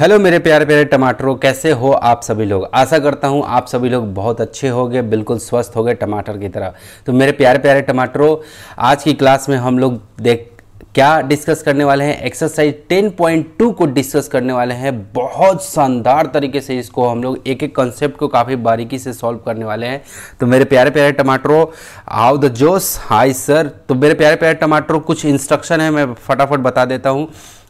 Hello मेरे प्यारे प्यारे टमाटरों कैसे हो आप सभी लोग आशा करता हूँ आप सभी लोग बहुत अच्छे हो गए बिल्कुल स्वस्थ हो गए टमाटर की तरह तो मेरे प्यारे प्यारे टमाटरों आज की क्लास में हम लोग देख क्या डिस्कस करने वाले हैं एक्सरसाइज 10.2 को डिस्कस करने वाले हैं बहुत शानदार तरीके से इसको हम लोग एक एक कॉन्सेप्ट को काफ़ी बारीकी से सॉल्व करने वाले हैं तो मेरे प्यारे प्यारे टमाटरों आओ द जोश हाय सर तो मेरे प्यारे प्यारे टमाटरों कुछ इंस्ट्रक्शन है मैं फटाफट बता देता हूँ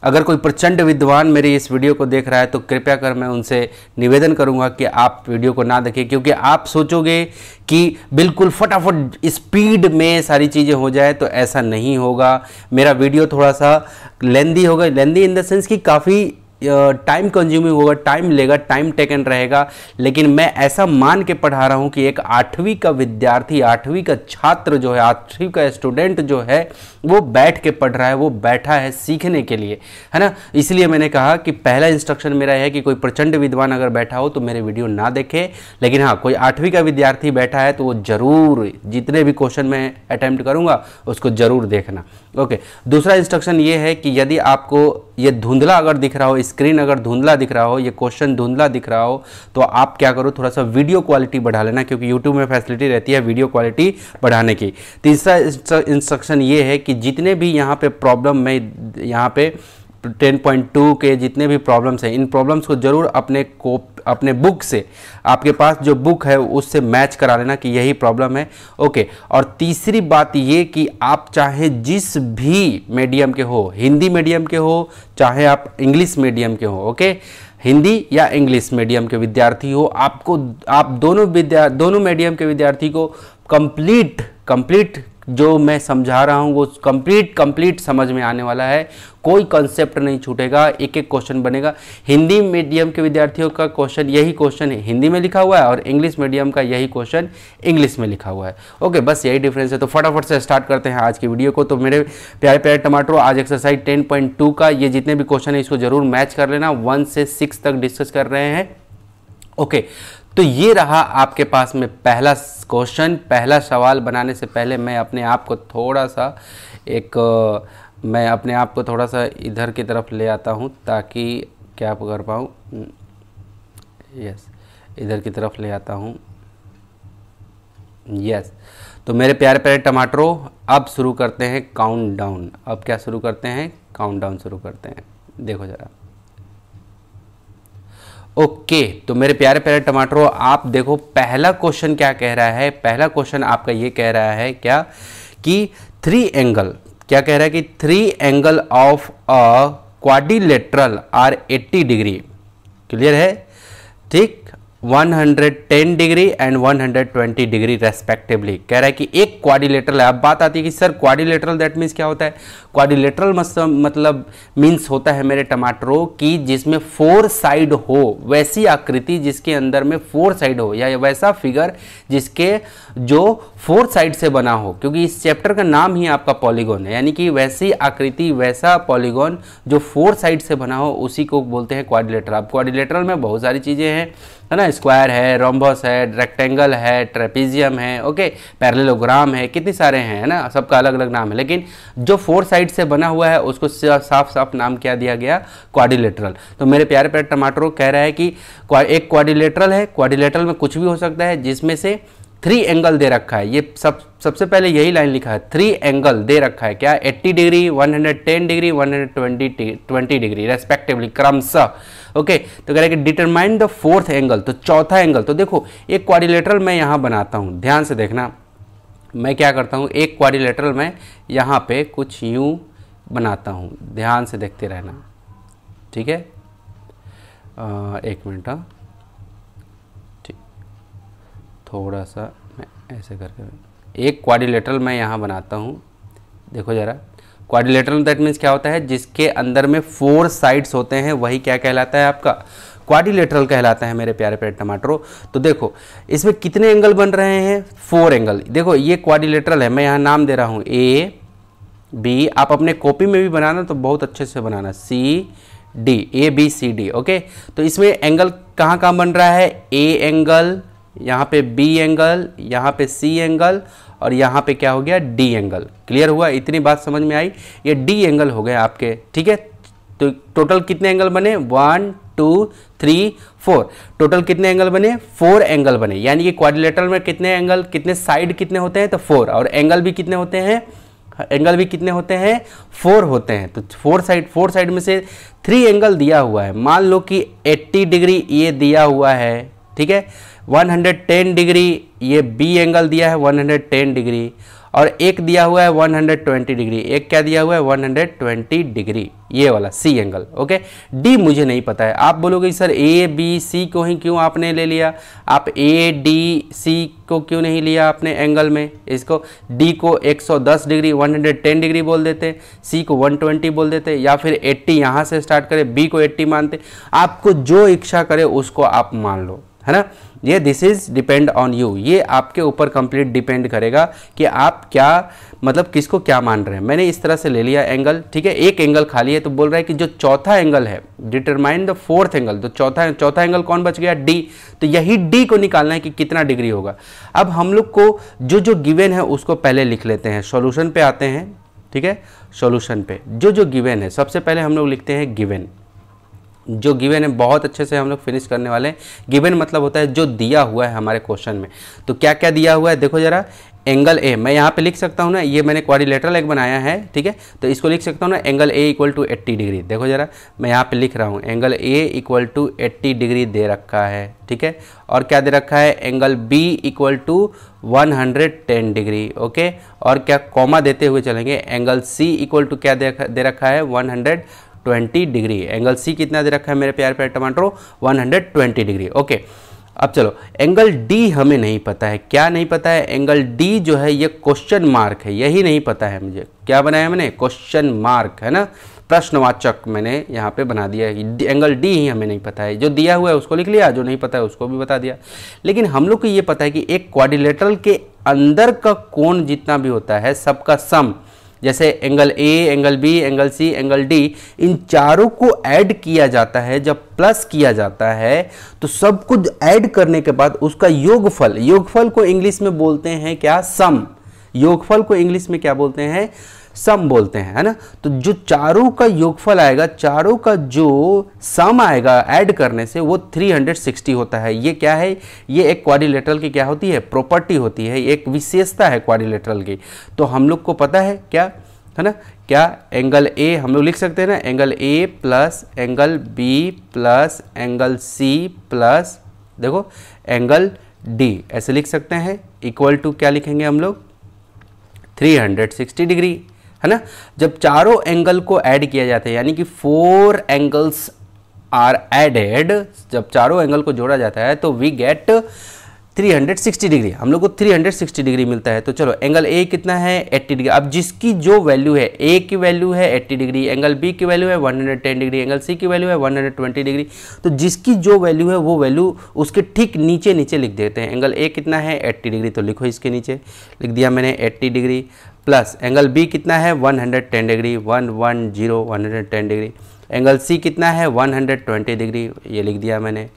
अगर कोई प्रचंड विद्वान मेरी इस वीडियो को देख रहा है तो कृपया कर मैं उनसे निवेदन करूंगा कि आप वीडियो को ना देखें क्योंकि आप सोचोगे कि बिल्कुल फटाफट स्पीड में सारी चीज़ें हो जाए तो ऐसा नहीं होगा मेरा वीडियो थोड़ा सा लेंदी होगा लेंदी इन द सेंस कि काफ़ी टाइम कंज्यूमिंग होगा टाइम लेगा टाइम टेकन रहेगा लेकिन मैं ऐसा मान के पढ़ा रहा हूँ कि एक आठवीं का विद्यार्थी आठवीं का छात्र जो है आठवीं का स्टूडेंट जो है वो बैठ के पढ़ रहा है वो बैठा है सीखने के लिए है ना इसलिए मैंने कहा कि पहला इंस्ट्रक्शन मेरा है कि कोई प्रचंड विद्वान अगर बैठा हो तो मेरे वीडियो ना देखे लेकिन हाँ कोई आठवीं का विद्यार्थी बैठा है तो वो ज़रूर जितने भी क्वेश्चन मैं अटैम्प्ट करूँगा उसको ज़रूर देखना ओके दूसरा इंस्ट्रक्शन ये है कि यदि आपको ये धुंधला अगर दिख रहा हो इस स्क्रीन अगर धुंधला दिख रहा हो ये क्वेश्चन धुंधला दिख रहा हो तो आप क्या करो थोड़ा सा वीडियो क्वालिटी बढ़ा लेना क्योंकि यूट्यूब में फैसिलिटी रहती है वीडियो क्वालिटी बढ़ाने की तीसरा इंस्ट्रक्शन ये है कि जितने भी यहाँ पर प्रॉब्लम में यहाँ पर 10.2 के जितने भी प्रॉब्लम्स हैं इन प्रॉब्लम्स को ज़रूर अपने कोप अपने बुक से आपके पास जो बुक है उससे मैच करा लेना कि यही प्रॉब्लम है ओके और तीसरी बात ये कि आप चाहे जिस भी मीडियम के हो हिंदी मीडियम के हो चाहे आप इंग्लिश मीडियम के हो ओके हिंदी या इंग्लिश मीडियम के विद्यार्थी हो आपको आप दोनों विद्या दोनों मीडियम के विद्यार्थी को कंप्लीट कंप्लीट जो मैं समझा रहा हूँ वो कंप्लीट कंप्लीट समझ में आने वाला है कोई कंसेप्ट नहीं छूटेगा एक एक क्वेश्चन बनेगा हिंदी मीडियम के विद्यार्थियों का क्वेश्चन यही क्वेश्चन हिंदी में लिखा हुआ है और इंग्लिश मीडियम का यही क्वेश्चन इंग्लिश में लिखा हुआ है ओके बस यही डिफरेंस है तो फटाफट से स्टार्ट करते हैं आज की वीडियो को तो मेरे प्यारे प्यारे टमाटर आज एक्सरसाइज टेन पॉइंट टू का ये जितने भी क्वेश्चन है इसको जरूर मैच कर लेना वन से सिक्स तक डिस्कस कर रहे हैं ओके okay, तो ये रहा आपके पास में पहला क्वेश्चन पहला सवाल बनाने से पहले मैं अपने आप को थोड़ा सा एक मैं अपने आप को थोड़ा सा इधर की तरफ ले आता हूँ ताकि क्या कर पाऊँ यस इधर की तरफ ले आता हूँ यस तो मेरे प्यारे प्यारे टमाटरों अब शुरू करते हैं काउंटडाउन अब क्या शुरू करते हैं काउंटडाउन शुरू करते हैं देखो ज़रा ओके तो मेरे प्यारे प्यारे टमाटरों आप देखो पहला क्वेश्चन क्या कह रहा है पहला क्वेश्चन आपका ये कह रहा है क्या कि थ्री एंगल क्या कह रहा है कि three angle of a quadrilateral are 80 degree clear है ठीक 110 डिग्री एंड 120 डिग्री रेस्पेक्टिवली कह रहा है कि एक क्वाडिलेटरल है अब बात आती है कि सर क्वाडिलेटरल दैट मीन्स क्या होता है क्वाडिलेटरल मतलब मीन्स होता है मेरे टमाटरों की जिसमें फोर साइड हो वैसी आकृति जिसके अंदर में फोर साइड हो या वैसा फिगर जिसके जो फोर साइड से बना हो क्योंकि इस चैप्टर का नाम ही आपका पॉलीगॉन है यानी कि वैसी आकृति वैसा पॉलीगॉन जो फोर साइड से बना हो उसी को बोलते हैं क्वाड्रिलेटरल आप क्वाड्रिलेटरल में बहुत सारी चीज़ें हैं है ना स्क्वायर है रोम्बस है रेक्टेंगल है ट्रेपीजियम है ओके पैरेललोग्राम है कितने सारे हैं है ना सबका अलग अलग नाम है लेकिन जो फोर साइड से बना हुआ है उसको साफ साफ नाम क्या दिया गया क्वाड्रिलेटरल तो मेरे प्यारे प्यारे टमाटरों कह रहा है कि एक क्वाड्रिलेटरल है क्वाड्रिलेटरल में कुछ भी हो सकता है जिसमें से थ्री एंगल दे रखा है ये सब सबसे पहले यही लाइन लिखा है थ्री एंगल दे रखा है क्या 80 डिग्री 110 डिग्री 120 20 डिग्री रेस्पेक्टिवली क्रमशः ओके तो कह रहे हैं कि डिटरमाइन द फोर्थ एंगल तो चौथा एंगल तो देखो एक क्वारिलेटरल मैं यहाँ बनाता हूँ ध्यान से देखना मैं क्या करता हूँ एक क्वारिलेटरल मैं यहाँ पे कुछ यूँ बनाता हूँ ध्यान से देखते रहना ठीक है आ, एक मिनट हाँ थोड़ा सा मैं ऐसे करके एक क्वाडिलेटरल मैं यहाँ बनाता हूँ देखो ज़रा क्वाडिलेटरल दैट मीन्स क्या होता है जिसके अंदर में फोर साइड्स होते हैं वही क्या कहलाता है आपका क्वाडिलेटरल कहलाता है मेरे प्यारे प्यारे टमाटरों तो देखो इसमें कितने एंगल बन रहे हैं फोर एंगल देखो ये क्वाडिलेटरल है मैं यहाँ नाम दे रहा हूँ ए बी आप अपने कॉपी में भी बनाना तो बहुत अच्छे से बनाना C D A B C D okay तो इसमें एंगल कहाँ कहाँ बन रहा है ए एंगल यहाँ पे बी एंगल यहाँ पे सी एंगल और यहाँ पे क्या हो गया डी एंगल क्लियर हुआ इतनी बात समझ में आई ये डी एंगल हो गए आपके ठीक है तो टोटल कितने एंगल बने one two three four total कितने एंगल बने फोर एंगल बने यानी कि क्वाड्रिलेटरल में कितने एंगल कितने साइड कितने होते हैं तो फोर और एंगल भी कितने होते हैं एंगल भी कितने होते हैं फोर होते हैं तो फोर साइड फोर साइड में से थ्री एंगल दिया हुआ है मान लो कि 80 डिग्री ये दिया हुआ है ठीक है 110 डिग्री ये बी एंगल दिया है 110 डिग्री और एक दिया हुआ है 120 डिग्री एक क्या दिया हुआ है 120 डिग्री ये वाला सी एंगल ओके डी मुझे नहीं पता है आप बोलोगे सर ए बी सी को ही क्यों आपने ले लिया आप ए डी सी को क्यों नहीं लिया आपने एंगल में इसको डी को 110 डिग्री 110 डिग्री बोल देते सी को 120 बोल देते या फिर 80 यहाँ से स्टार्ट करें बी को 80 मानते आपको जो इच्छा करे उसको आप मान लो है ना ये this is depend on you ये आपके ऊपर कंप्लीट डिपेंड करेगा कि आप क्या मतलब किसको क्या मान रहे हैं मैंने इस तरह से ले लिया एंगल ठीक है एक एंगल खाली है तो बोल रहा है कि जो चौथा एंगल है डिटरमाइन द फोर्थ एंगल तो चौथा चौथा एंगल कौन बच गया डी तो यही डी को निकालना है कि कितना डिग्री होगा अब हम लोग को जो जो गिवेन है उसको पहले लिख लेते हैं सोल्यूशन पे आते हैं ठीक है सोल्यूशन पे जो जो गिवेन है सबसे पहले हम लोग लिखते हैं गिवेन जो गिवन है बहुत अच्छे से हम लोग फिनिश करने वाले हैं गिवन मतलब होता है जो दिया हुआ है हमारे क्वेश्चन में तो क्या क्या दिया हुआ है देखो ज़रा एंगल ए मैं यहाँ पे लिख सकता हूँ ना ये मैंने क्वारिलेटरल एक बनाया है ठीक है तो इसको लिख सकता हूँ ना angle A equal to eighty degree देखो ज़रा मैं यहाँ पे लिख रहा हूँ angle A equal to eighty degree दे रखा है ठीक है और क्या दे रखा है angle B equal to one hundred ten degree okay और क्या कॉमा देते हुए चलेंगे एंगल सी इक्वल टू क्या दे रखा है one hundred 120 degree angle C कितना दे रखा है मेरे प्यार प्यार हंड्रेड 120 डिग्री ओके अब चलो एंगल डी हमें नहीं पता है क्या नहीं पता है एंगल डी जो है ये क्वेश्चन मार्क है यही नहीं पता है मुझे क्या बनाया मैंने क्वेश्चन मार्क है ना प्रश्नवाचक मैंने यहाँ पे बना दिया है एंगल डी ही हमें नहीं पता है जो दिया हुआ है उसको लिख लिया जो नहीं पता है उसको भी बता दिया लेकिन हम लोग को ये पता है कि एक क्वाड्रिलेटरल के अंदर का कोण जितना भी होता है सबका सम जैसे angle A angle B angle C angle D इन चारों को ऐड किया जाता है जब प्लस किया जाता है तो सब कुछ ऐड करने के बाद उसका योगफल योगफल को इंग्लिश में बोलते हैं क्या सम योगफल को इंग्लिश में क्या बोलते हैं सम बोलते हैं है ना तो जो चारों का योगफल आएगा चारों का जो सम आएगा ऐड करने से वो 360 होता है ये क्या है ये एक क्वारिलेटरल की क्या होती है प्रॉपर्टी होती है एक विशेषता है क्वारिलेटरल की तो हम लोग को पता है क्या है ना क्या एंगल ए हम लोग लिख सकते हैं ना angle A plus angle B plus angle C plus देखो एंगल डी ऐसे लिख सकते हैं इक्वल टू क्या लिखेंगे हम लोग 360 डिग्री है ना जब चारों एंगल को ऐड किया जाता है यानी कि फोर एंगल्स आर एडेड जब चारों एंगल को जोड़ा जाता है तो वी गेट 360 डिग्री हम लोग को 360 डिग्री मिलता है तो चलो एंगल ए कितना है 80 डिग्री अब जिसकी जो वैल्यू है ए की वैल्यू है 80 डिग्री एंगल बी की वैल्यू है 110 डिग्री एंगल सी की वैल्यू है 120 डिग्री तो जिसकी जो वैल्यू है वो वैल्यू उसके ठीक नीचे नीचे लिख देते हैं एंगल ए कितना है 80 डिग्री तो लिखो इसके नीचे लिख दिया मैंने eighty degree plus angle B कितना है 110 degree one one zero one hundred ten degree angle C कितना है 120 डिग्री ये लिख दिया मैंने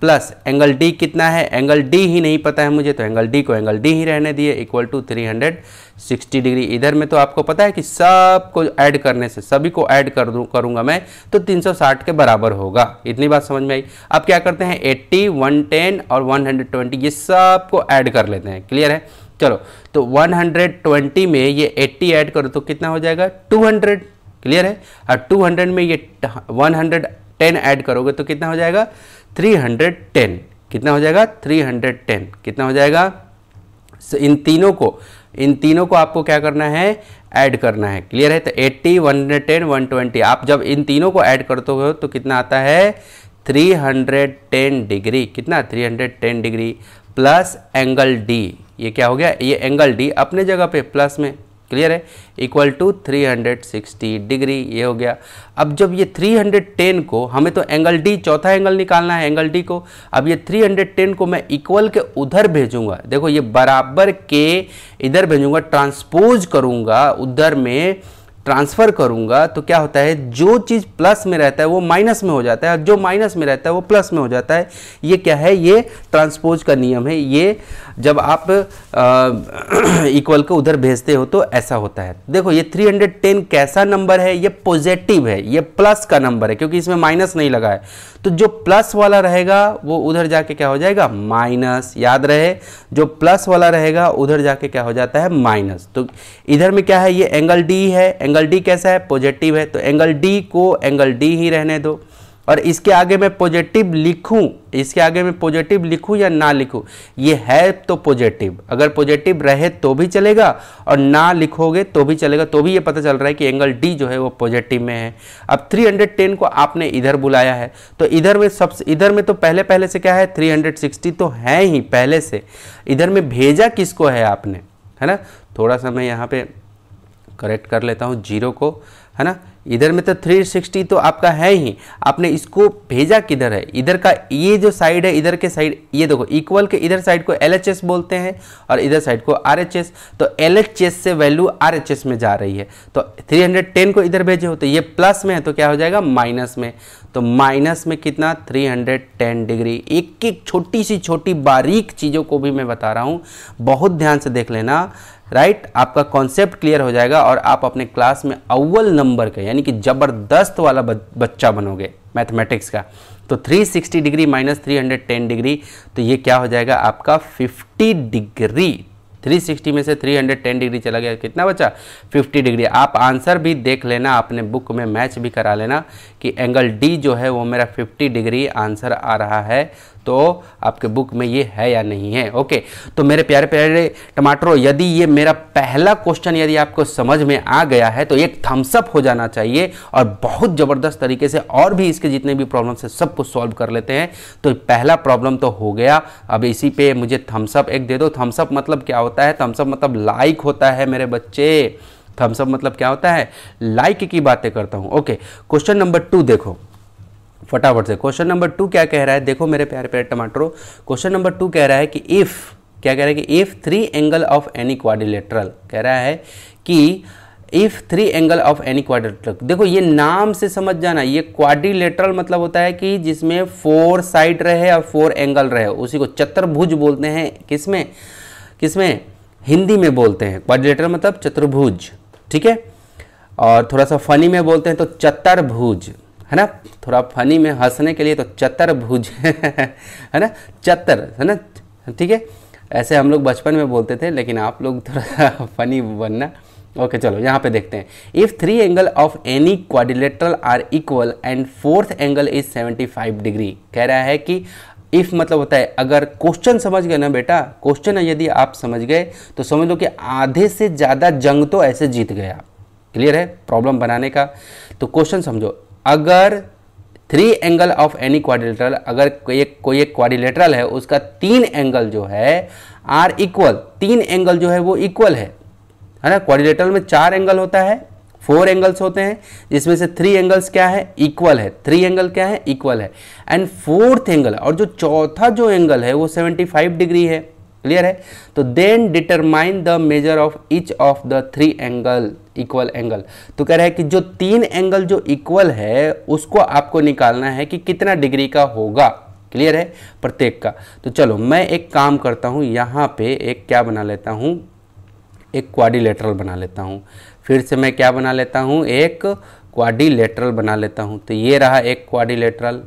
प्लस एंगल डी कितना है एंगल डी ही नहीं पता है मुझे तो एंगल डी को एंगल डी ही रहने दिए इक्वल टू 360 डिग्री इधर में तो आपको पता है कि सबको ऐड करने से सभी को ऐड कर दूँ करूँगा मैं तो 360 के बराबर होगा इतनी बात समझ में आई अब क्या करते हैं 80, 110 और 120 ये सबको ऐड कर लेते हैं क्लियर है चलो तो 120 में ये 80 ऐड करो तो कितना हो जाएगा 200 क्लियर है और 200 में ये 110 ऐड करोगे तो कितना हो जाएगा 310 कितना हो जाएगा 310 कितना हो जाएगा so, इन तीनों को इन तीनों को आपको क्या करना है ऐड करना है क्लियर है तो 80 110 120 आप जब इन तीनों को ऐड करते हो तो कितना आता है 310 डिग्री कितना 310 डिग्री प्लस एंगल डी ये क्या हो गया ये एंगल डी अपने जगह पे प्लस में क्लियर है इक्वल टू 360 डिग्री ये हो गया अब जब ये 310 को हमें तो एंगल डी चौथा एंगल निकालना है एंगल डी को अब ये 310 को मैं इक्वल के उधर भेजूंगा देखो ये बराबर के इधर भेजूंगा ट्रांसपोज करूंगा उधर में ट्रांसफ़र करूंगा तो क्या होता है जो चीज़ प्लस में रहता है वो माइनस में हो जाता है और जो माइनस में रहता है वो प्लस में हो जाता है ये क्या है ये ट्रांसपोज का नियम है ये जब आप इक्वल को उधर भेजते हो तो ऐसा होता है देखो ये 310 कैसा नंबर है ये पॉजिटिव है ये प्लस का नंबर है क्योंकि इसमें माइनस नहीं लगा है तो जो प्लस वाला रहेगा वो उधर जाके क्या हो जाएगा माइनस याद रहे जो प्लस वाला रहेगा उधर जाके क्या हो जाता है माइनस तो इधर में क्या है ये एंगल डी है एंगल डी कैसा है पॉजिटिव है तो एंगल डी को एंगल डी ही रहने दो और इसके आगे मैं पॉजिटिव लिखूं इसके आगे मैं पॉजिटिव लिखूं या ना लिखूं ये है तो पॉजिटिव अगर पॉजिटिव रहे तो भी चलेगा और ना लिखोगे तो भी चलेगा तो भी ये पता चल रहा है कि एंगल डी जो है वो पॉजिटिव में है अब 310 को आपने इधर बुलाया है तो इधर में सब इधर में तो पहले पहले से क्या है थ्री तो है ही पहले से इधर में भेजा किसको है आपने है ना थोड़ा सा मैं यहाँ पर करेक्ट कर लेता हूँ जीरो को है ना इधर में तो 360 तो आपका है ही आपने इसको भेजा किधर है इधर का ये जो साइड है इधर के साइड ये देखो इक्वल के इधर साइड को एल बोलते हैं और इधर साइड को आर तो एल से वैल्यू आर में जा रही है तो 310 को इधर भेजे हो तो ये प्लस में है तो क्या हो जाएगा माइनस में तो माइनस में कितना 310 डिग्री एक एक छोटी सी छोटी बारीक चीज़ों को भी मैं बता रहा हूँ बहुत ध्यान से देख लेना राइट right? आपका कॉन्सेप्ट क्लियर हो जाएगा और आप अपने क्लास में अव्वल नंबर के यानी कि ज़बरदस्त वाला बच्चा बनोगे मैथमेटिक्स का तो 360 डिग्री माइनस 310 डिग्री तो ये क्या हो जाएगा आपका 50 डिग्री 360 में से 310 डिग्री चला गया कितना बचा 50 डिग्री आप आंसर भी देख लेना अपने बुक में मैच भी करा लेना कि एंगल डी जो है वो मेरा 50 डिग्री आंसर आ रहा है तो आपके बुक में ये है या नहीं है ओके तो मेरे प्यारे प्यारे टमाटरों यदि ये मेरा पहला क्वेश्चन यदि आपको समझ में आ गया है तो एक थम्सअप हो जाना चाहिए और बहुत ज़बरदस्त तरीके से और भी इसके जितने भी प्रॉब्लम्स है सबको सॉल्व कर लेते हैं तो पहला प्रॉब्लम तो हो गया अब इसी पे मुझे थम्सअप एक दे दो थम्सअप मतलब क्या होता है थम्सअप मतलब लाइक होता है मेरे बच्चे थम्सअप मतलब क्या होता है लाइक की बातें करता हूँ ओके क्वेश्चन नंबर टू देखो फटाफट से क्वेश्चन नंबर टू क्या कह रहा है देखो मेरे प्यारे प्यारे टमाटरों क्वेश्चन नंबर टू कह रहा है कि इफ़ क्या कह रहा है कि if three angle of any quadrilateral कह रहा है कि if three angle of any quadrilateral देखो ये नाम से समझ जाना ये क्वाड्रिलेटरल मतलब होता है कि जिसमें फोर साइड रहे और फोर एंगल रहे उसी को चतुर्भुज बोलते हैं किसमें किसमें हिंदी में बोलते हैं क्वाड्रिलेटरल मतलब चतुर्भुज ठीक है और थोड़ा सा फनी में बोलते हैं तो चतुर्भुज है ना थोड़ा फनी में हंसने के लिए तो चतर भुज है ना चतर है ना ठीक है ऐसे हम लोग बचपन में बोलते थे लेकिन आप लोग थोड़ा फनी बनना ओके चलो यहाँ पे देखते हैं if three angle of any quadrilateral are equal and fourth angle is 75 degree कह रहा है कि इफ़ मतलब होता है अगर क्वेश्चन समझ गए ना बेटा क्वेश्चन यदि आप समझ गए तो समझ लो कि आधे से ज़्यादा जंग तो ऐसे जीत गया क्लियर है प्रॉब्लम बनाने का तो क्वेश्चन समझो अगर three angle of any quadrilateral अगर कोई एक कोई एक क्वाड्रिलेटरल है उसका तीन एंगल जो है आर इक्वल तीन एंगल जो है वो इक्वल है है ना क्वाड्रिलेटरल में चार एंगल होता है फोर एंगल्स होते हैं जिसमें से थ्री एंगल्स क्या है इक्वल है थ्री एंगल क्या है इक्वल है एंड फोर्थ एंगल और जो चौथा जो एंगल है वो फाइव डिग्री है क्लियर है तो then determine the measure of each of the three angle equal angle तो कह रहा है कि जो तीन एंगल जो इक्वल है उसको आपको निकालना है कि कितना डिग्री का होगा क्लियर है प्रत्येक का तो चलो मैं एक काम करता हूँ यहाँ पे एक क्या बना लेता हूँ एक क्वाडिलेटरल बना लेता हूँ फिर से मैं क्या बना लेता हूँ एक क्वाडिलेटरल बना लेता हूँ तो ये रहा एक क्वाडिलेटरल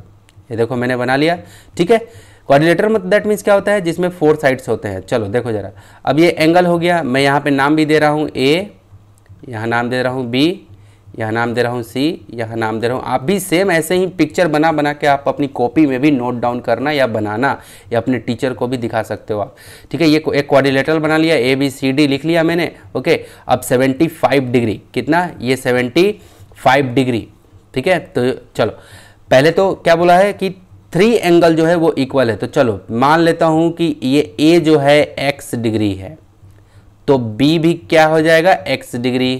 ये देखो मैंने बना लिया ठीक है कोऑर्डिनेटर मतलब दैट मीन्स क्या होता है जिसमें फोर साइड्स होते हैं चलो देखो ज़रा अब ये एंगल हो गया मैं यहाँ पे नाम भी दे रहा हूँ ए यहाँ नाम दे रहा हूँ बी यहाँ नाम दे रहा हूँ सी यहाँ नाम दे रहा हूँ आप भी सेम ऐसे ही पिक्चर बना बना के आप अपनी कॉपी में भी नोट डाउन करना या बनाना या अपने टीचर को भी दिखा सकते हो आप ठीक है ये एक क्वारिलेटरल बना लिया ए बी सी डी लिख लिया मैंने ओके अब 75 डिग्री कितना ये 75 डिग्री ठीक है तो चलो पहले तो क्या बोला है कि थ्री एंगल जो है वो इक्वल है तो चलो मान लेता हूँ कि ये ए जो है एक्स डिग्री है तो बी भी क्या हो जाएगा एक्स डिग्री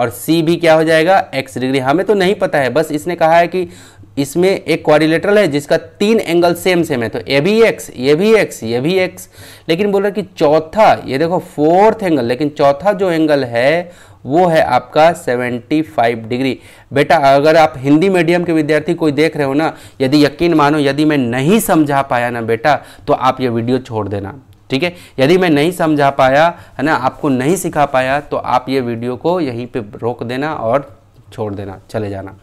और सी भी क्या हो जाएगा एक्स डिग्री हमें तो नहीं पता है बस इसने कहा है कि इसमें एक क्वारिलेटरल है जिसका तीन एंगल सेम सेम है तो ए भी एक्स ये भी एक्स ये भी एक्स लेकिन बोल रहा कि चौथा ये देखो फोर्थ एंगल लेकिन चौथा जो एंगल है वो है आपका 75 डिग्री बेटा अगर आप हिंदी मीडियम के विद्यार्थी कोई देख रहे हो ना यदि यकीन मानो यदि मैं नहीं समझा पाया ना बेटा तो आप ये वीडियो छोड़ देना ठीक है यदि मैं नहीं समझा पाया है ना आपको नहीं सिखा पाया तो आप ये वीडियो को यहीं पे रोक देना और छोड़ देना चले जाना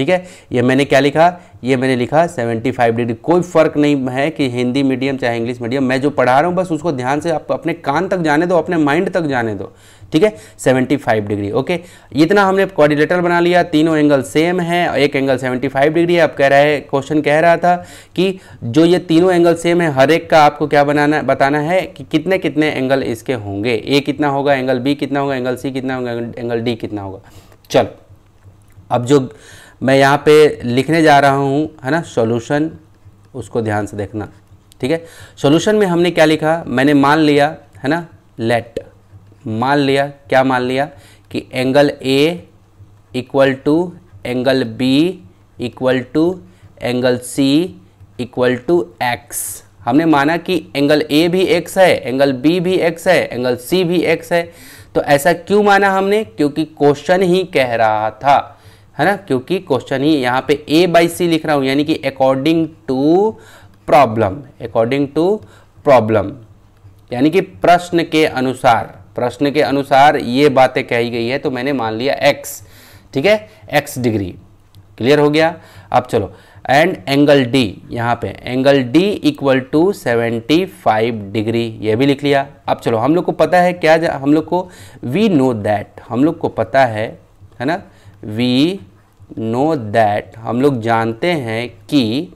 ठीक है ये मैंने क्या लिखा ये मैंने लिखा 75 डिग्री कोई फ़र्क नहीं है कि हिंदी मीडियम चाहे इंग्लिश मीडियम मैं जो पढ़ा रहा हूँ बस उसको ध्यान से आप अपने कान तक जाने दो अपने माइंड तक जाने दो ठीक है 75 डिग्री ओके इतना हमने कोऑर्डिनेटर बना लिया तीनों एंगल सेम है एक एंगल 75 डिग्री है आप कह रहे क्वेश्चन कह रहा था कि जो ये तीनों एंगल सेम है हर एक का आपको क्या बनाना बताना है कि कितने कितने एंगल इसके होंगे ए कितना होगा एंगल बी कितना होगा एंगल सी कितना होगा एंगल डी कितना होगा चल अब जो मैं यहाँ पे लिखने जा रहा हूँ है ना सॉल्यूशन उसको ध्यान से देखना ठीक है सॉल्यूशन में हमने क्या लिखा मैंने मान लिया है ना लेट मान लिया क्या मान लिया कि angle A equal to angle B equal to angle C equal to X हमने माना कि एंगल ए भी एक्स है एंगल बी भी एक्स है एंगल सी भी एक्स है तो ऐसा क्यों माना हमने क्योंकि क्वेश्चन ही कह रहा था है ना क्योंकि क्वेश्चन ही यहाँ पे ए बाई सी लिख रहा हूँ यानी कि according to problem according to problem यानी कि प्रश्न के अनुसार प्रश्न के अनुसार ये बातें कही गई है तो मैंने मान लिया एक्स ठीक है एक्स डिग्री क्लियर हो गया अब चलो एंड एंगल डी यहाँ पे angle D equal to 75 degree ये भी लिख लिया अब चलो हम लोग को पता है क्या हम लोग को वी नो दैट हम लोग को पता है है ना वी नो दैट हम लोग जानते हैं कि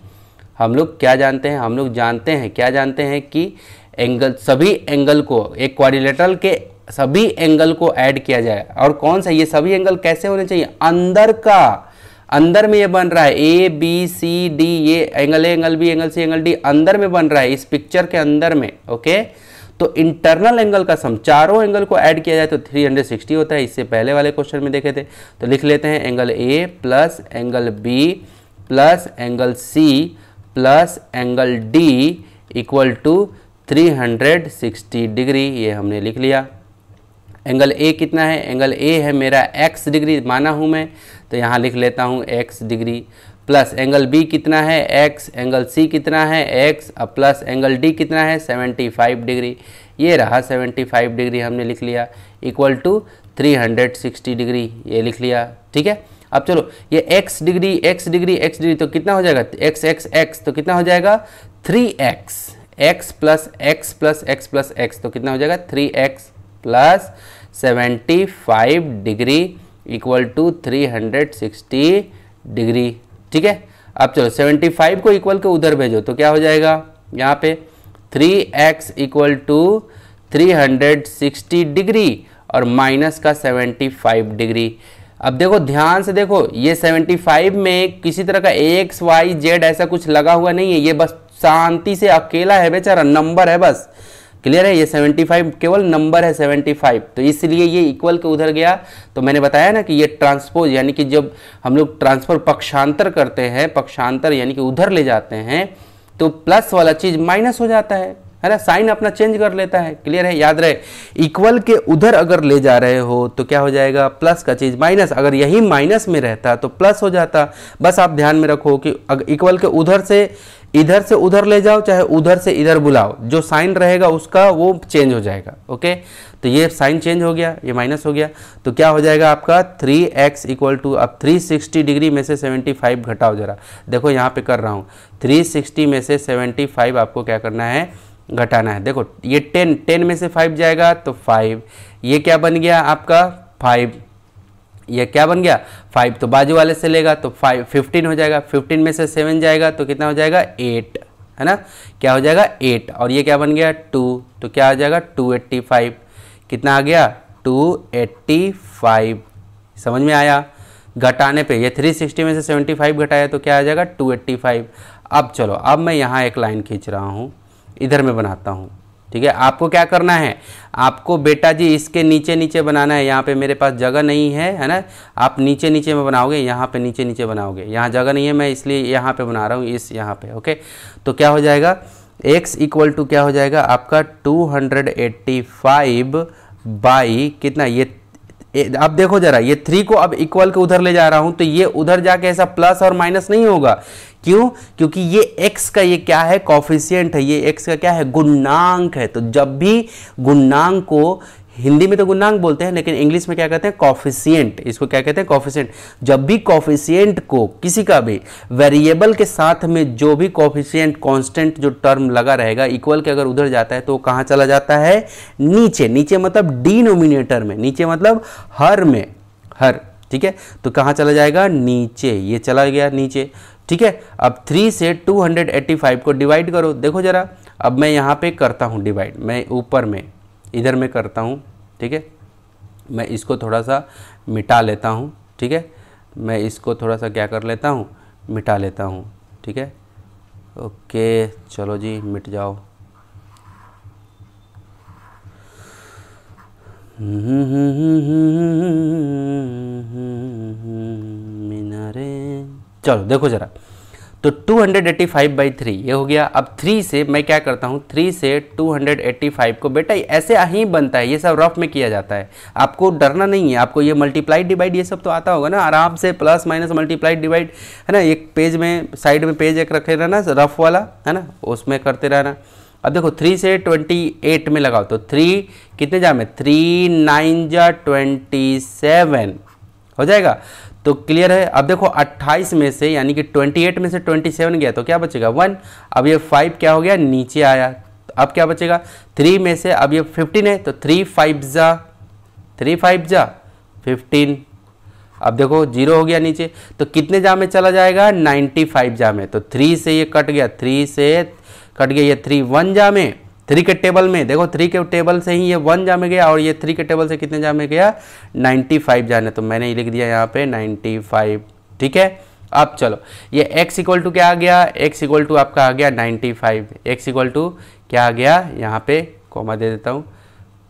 हम लोग क्या जानते हैं हम लोग जानते हैं क्या जानते हैं कि एंगल सभी एंगल को एक क्वारिलेटरल के सभी एंगल को ऐड किया जाए और कौन सा ये सभी एंगल कैसे होने चाहिए अंदर का अंदर में ये बन रहा है ए बी सी डी ये angle A angle B angle C angle D अंदर में बन रहा है इस पिक्चर के अंदर में ओके okay? तो इंटरनल एंगल का सम चारों एंगल को ऐड किया जाए तो 360 होता है इससे पहले वाले क्वेश्चन में देखे थे तो लिख लेते हैं angle A plus angle B plus angle C plus angle D equal to 360 degree ये हमने लिख लिया एंगल ए कितना है एंगल ए है मेरा एक्स डिग्री माना हूँ मैं तो यहाँ लिख लेता हूँ X degree plus angle B कितना है एक्स एंगल सी कितना है एक्स और प्लस एंगल डी कितना है 75 डिग्री ये रहा 75 डिग्री हमने लिख लिया इक्वल टू 360 डिग्री ये लिख लिया ठीक है अब चलो ये X degree X degree X degree तो कितना हो जाएगा एक्स एक्स एक्स तो कितना हो जाएगा three X X plus x plus x plus X तो कितना हो जाएगा three x plus seventy five degree equal to three hundred sixty degree ठीक है अब चलो 75 को इक्वल के उधर भेजो तो क्या हो जाएगा यहाँ पे 3x X equal to three degree और माइनस का 75 डिग्री अब देखो ध्यान से देखो ये 75 में किसी तरह का एक्स वाई जेड ऐसा कुछ लगा हुआ नहीं है ये बस शांति से अकेला है बेचारा नंबर है बस क्लियर है ये 75 केवल नंबर है 75 तो इसलिए ये इक्वल के उधर गया तो मैंने बताया ना कि ये ट्रांसपोज यानी कि जब हम लोग ट्रांसफर पक्षांतर करते हैं पक्षांतर यानी कि उधर ले जाते हैं तो प्लस वाला चीज़ माइनस हो जाता है है ना साइन अपना चेंज कर लेता है क्लियर है याद रहे इक्वल के उधर अगर ले जा रहे हो तो क्या हो जाएगा प्लस का चीज़ माइनस अगर यही माइनस में रहता तो प्लस हो जाता बस आप ध्यान में रखो कि इक्वल के उधर से इधर से उधर ले जाओ चाहे उधर से इधर बुलाओ जो साइन रहेगा उसका वो चेंज हो जाएगा ओके तो ये साइन चेंज हो गया ये माइनस हो गया तो क्या हो जाएगा आपका 3x एक्स इक्वल टू अब 360 डिग्री में से 75 घटाओ जरा देखो यहाँ पे कर रहा हूँ 360 में से 75 आपको क्या करना है घटाना है देखो ये 10 10 में से 5 जाएगा तो 5 ये क्या बन गया आपका फाइव ये क्या बन गया फाइव तो बाजू वाले से लेगा तो फाइव फिफ्टीन हो जाएगा फिफ्टीन में से सेवन जाएगा तो कितना हो जाएगा एट है ना क्या हो जाएगा एट और ये क्या बन गया टू तो क्या हो जाएगा टू एट्टी फाइव कितना आ गया टू एट्टी फाइव समझ में आया घटाने पे ये सिक्सटी में से सेवेंटी फाइव घटाया तो क्या आ जाएगा टू एट्टी फाइव अब चलो अब मैं यहाँ एक लाइन खींच रहा हूँ इधर मैं बनाता हूँ ठीक है आपको क्या करना है आपको बेटा जी इसके नीचे नीचे बनाना है यहाँ पे मेरे पास जगह नहीं है है ना आप नीचे नीचे में बनाओगे यहाँ पे नीचे नीचे बनाओगे यहाँ जगह नहीं है मैं इसलिए यहाँ पे बना रहा हूँ इस यहाँ पे ओके तो क्या हो जाएगा x इक्वल टू क्या हो जाएगा आपका 285 बाई कितना ये अब देखो जरा ये थ्री को अब इक्वल के उधर ले जा रहा हूं तो ये उधर जाके ऐसा प्लस और माइनस नहीं होगा क्यों क्योंकि ये x का ये क्या है कॉफिशियंट है ये x का क्या है गुणांक है तो जब भी गुणांक को हिंदी में तो गुणांक बोलते हैं लेकिन इंग्लिश में क्या कहते हैं कॉफिशियंट इसको क्या कहते हैं कॉफिशियंट जब भी कॉफिशियंट को किसी का भी वेरिएबल के साथ में जो भी कॉफिशियंट कांस्टेंट जो टर्म लगा रहेगा इक्वल के अगर उधर जाता है तो कहाँ चला जाता है नीचे नीचे मतलब डिनोमिनेटर में नीचे मतलब हर में हर ठीक है तो कहाँ चला जाएगा नीचे ये चला गया नीचे ठीक है अब थ्री से टू हंड्रेड एट्टी फाइव को डिवाइड करो देखो ज़रा अब मैं यहाँ पे करता हूँ डिवाइड मैं ऊपर में इधर में करता हूँ ठीक है मैं इसको थोड़ा सा मिटा लेता हूँ ठीक है मैं इसको थोड़ा सा क्या कर लेता हूँ मिटा लेता हूँ ठीक है ओके चलो जी मिट जाओ मीनारे चलो देखो ज़रा तो 285 hundred eighty five by three ये हो गया अब थ्री से मैं क्या करता हूँ थ्री से 285 को बेटा ऐसे ही बनता है ये सब रफ में किया जाता है आपको डरना नहीं है आपको ये मल्टीप्लाई डिवाइड ये सब तो आता होगा ना आराम से प्लस माइनस मल्टीप्लाई डिवाइड है ना एक पेज में साइड में पेज एक रखे रहना रफ वाला है ना उसमें करते रहना अब देखो थ्री से ट्वेंटी एट में लगाओ तो थ्री कितने जा में थ्री नाइन जा ट्वेंटी सेवन हो जाएगा तो क्लियर है अब देखो 28 में से यानी कि 28 में से 27 गया तो क्या बचेगा वन अब ये फाइव क्या हो गया नीचे आया तो अब क्या बचेगा थ्री में से अब ये 15 है तो थ्री फाइव जा थ्री फाइव जा फिफ्टीन अब देखो जीरो हो गया नीचे तो कितने जा में चला जाएगा 95 जा में तो थ्री से ये कट गया थ्री से कट गया ये थ्री वन जा में थ्री के टेबल में देखो थ्री के टेबल से ही ये वन जा में गया और ये थ्री के टेबल से कितने जा में गया फाइव जाने तो मैंने लिख दिया यहाँ पे फाइव ठीक है अब चलो ये x इक्वल टू क्या आ गया x इक्वल टू आपका आ गया ninety five X equal to क्या आ गया यहाँ पे कोमा दे देता हूँ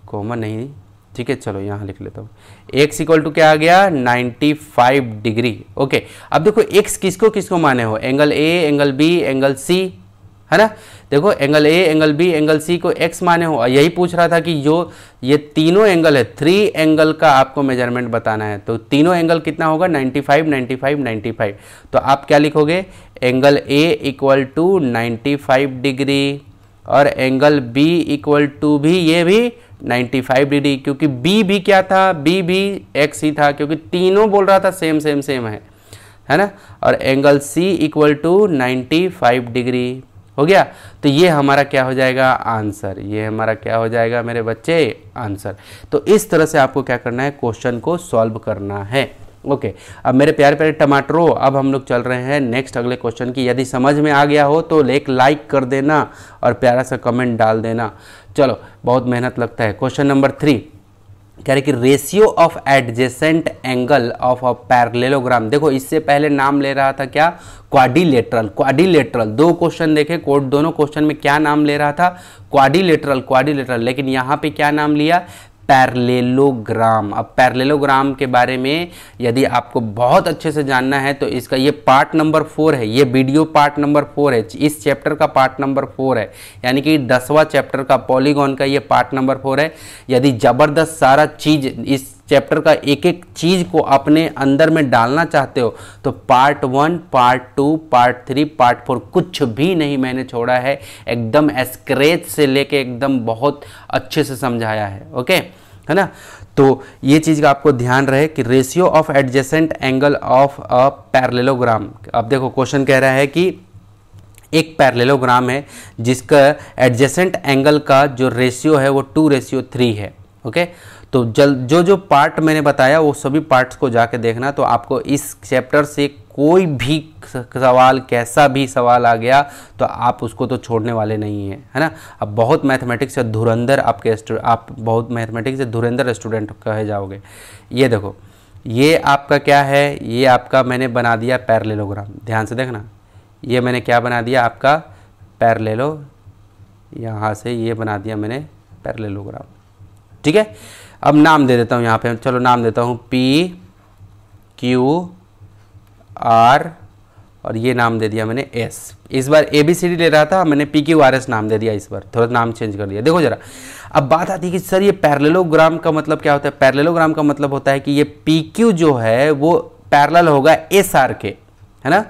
कोमा नहीं ठीक है चलो यहाँ लिख लेता हूँ x इक्वल टू क्या आ गया 95 डिग्री ओके अब देखो x किसको किसको माने हो angle a angle b angle c है ना देखो angle A angle B angle C को एक्स माने हो यही पूछ रहा था कि जो ये तीनों एंगल है थ्री एंगल का आपको मेजरमेंट बताना है तो तीनों एंगल कितना होगा 95 95 95 तो आप क्या लिखोगे angle A equal to 95 degree और एंगल बी इक्वल टू भी ये भी 95 डिग्री क्योंकि बी भी क्या था बी भी एक्स ही था क्योंकि तीनों बोल रहा था सेम सेम सेम है है ना और angle C equal to 95 degree हो गया तो ये हमारा क्या हो जाएगा आंसर ये हमारा क्या हो जाएगा मेरे बच्चे आंसर तो इस तरह से आपको क्या करना है क्वेश्चन को सॉल्व करना है ओके okay. अब मेरे प्यारे प्यारे टमाटरों अब हम लोग चल रहे हैं नेक्स्ट अगले क्वेश्चन की यदि समझ में आ गया हो तो एक लाइक कर देना और प्यारा सा कमेंट डाल देना चलो बहुत मेहनत लगता है क्वेश्चन नंबर थ्री कह रहे कि ratio of adjacent angle of a parallelogram देखो इससे पहले नाम ले रहा था क्या क्वाडिलेटरल क्वाडिलेटरल दो क्वेश्चन देखे कोर्ट दोनों क्वेश्चन में क्या नाम ले रहा था क्वाडिलेटरल क्वाडिलेटरल लेकिन यहां पे क्या नाम लिया पैरलेलोग्राम अब पैरलेलोग्राम के बारे में यदि आपको बहुत अच्छे से जानना है तो इसका ये पार्ट नंबर फोर है ये वीडियो पार्ट नंबर फोर है इस चैप्टर का पार्ट नंबर फोर है यानी कि दसवां चैप्टर का पॉलीगॉन का ये पार्ट नंबर फोर है यदि ज़बरदस्त सारा चीज़ इस चैप्टर का एक एक चीज़ को अपने अंदर में डालना चाहते हो तो part one part two part three part four कुछ भी नहीं मैंने छोड़ा है एकदम स्क्रेच से लेके एकदम बहुत अच्छे से समझाया है ओके है ना तो ये चीज़ का आपको ध्यान रहे कि ratio of adjacent angle of a parallelogram अब देखो क्वेश्चन कह रहा है कि एक पैरलेलोग्राम है जिसका एडजेसेंट एंगल का जो रेशियो है वो टू रेशियो थ्री है ओके okay? तो जल जो जो पार्ट मैंने बताया वो सभी पार्ट्स को जाके देखना तो आपको इस चैप्टर से कोई भी सवाल कैसा भी सवाल आ गया तो आप उसको तो छोड़ने वाले नहीं हैं है ना अब बहुत मैथमेटिक्स से धुरंधर आपके आप बहुत मैथमेटिक्स से धुरंधर स्टूडेंट कहे जाओगे ये देखो ये आपका क्या है ये आपका मैंने बना दिया पैरलेलोग्राम ध्यान से देखना ये मैंने क्या बना दिया आपका पैरलेलो यहाँ से ये बना दिया मैंने पैरलेलोग्राम ठीक है अब नाम दे देता हूँ यहाँ पे चलो नाम देता हूँ पी क्यू आर और ये नाम दे दिया मैंने एस इस बार ए बी सी डी ले रहा था मैंने पी क्यू आर एस नाम दे दिया इस बार थोड़ा नाम चेंज कर दिया देखो ज़रा अब बात आती है कि सर ये पैरलेलोग्राम का मतलब क्या होता है पैरलेलोग्राम का मतलब होता है कि ये पी क्यू जो है वो पैरल होगा एस आर के है ना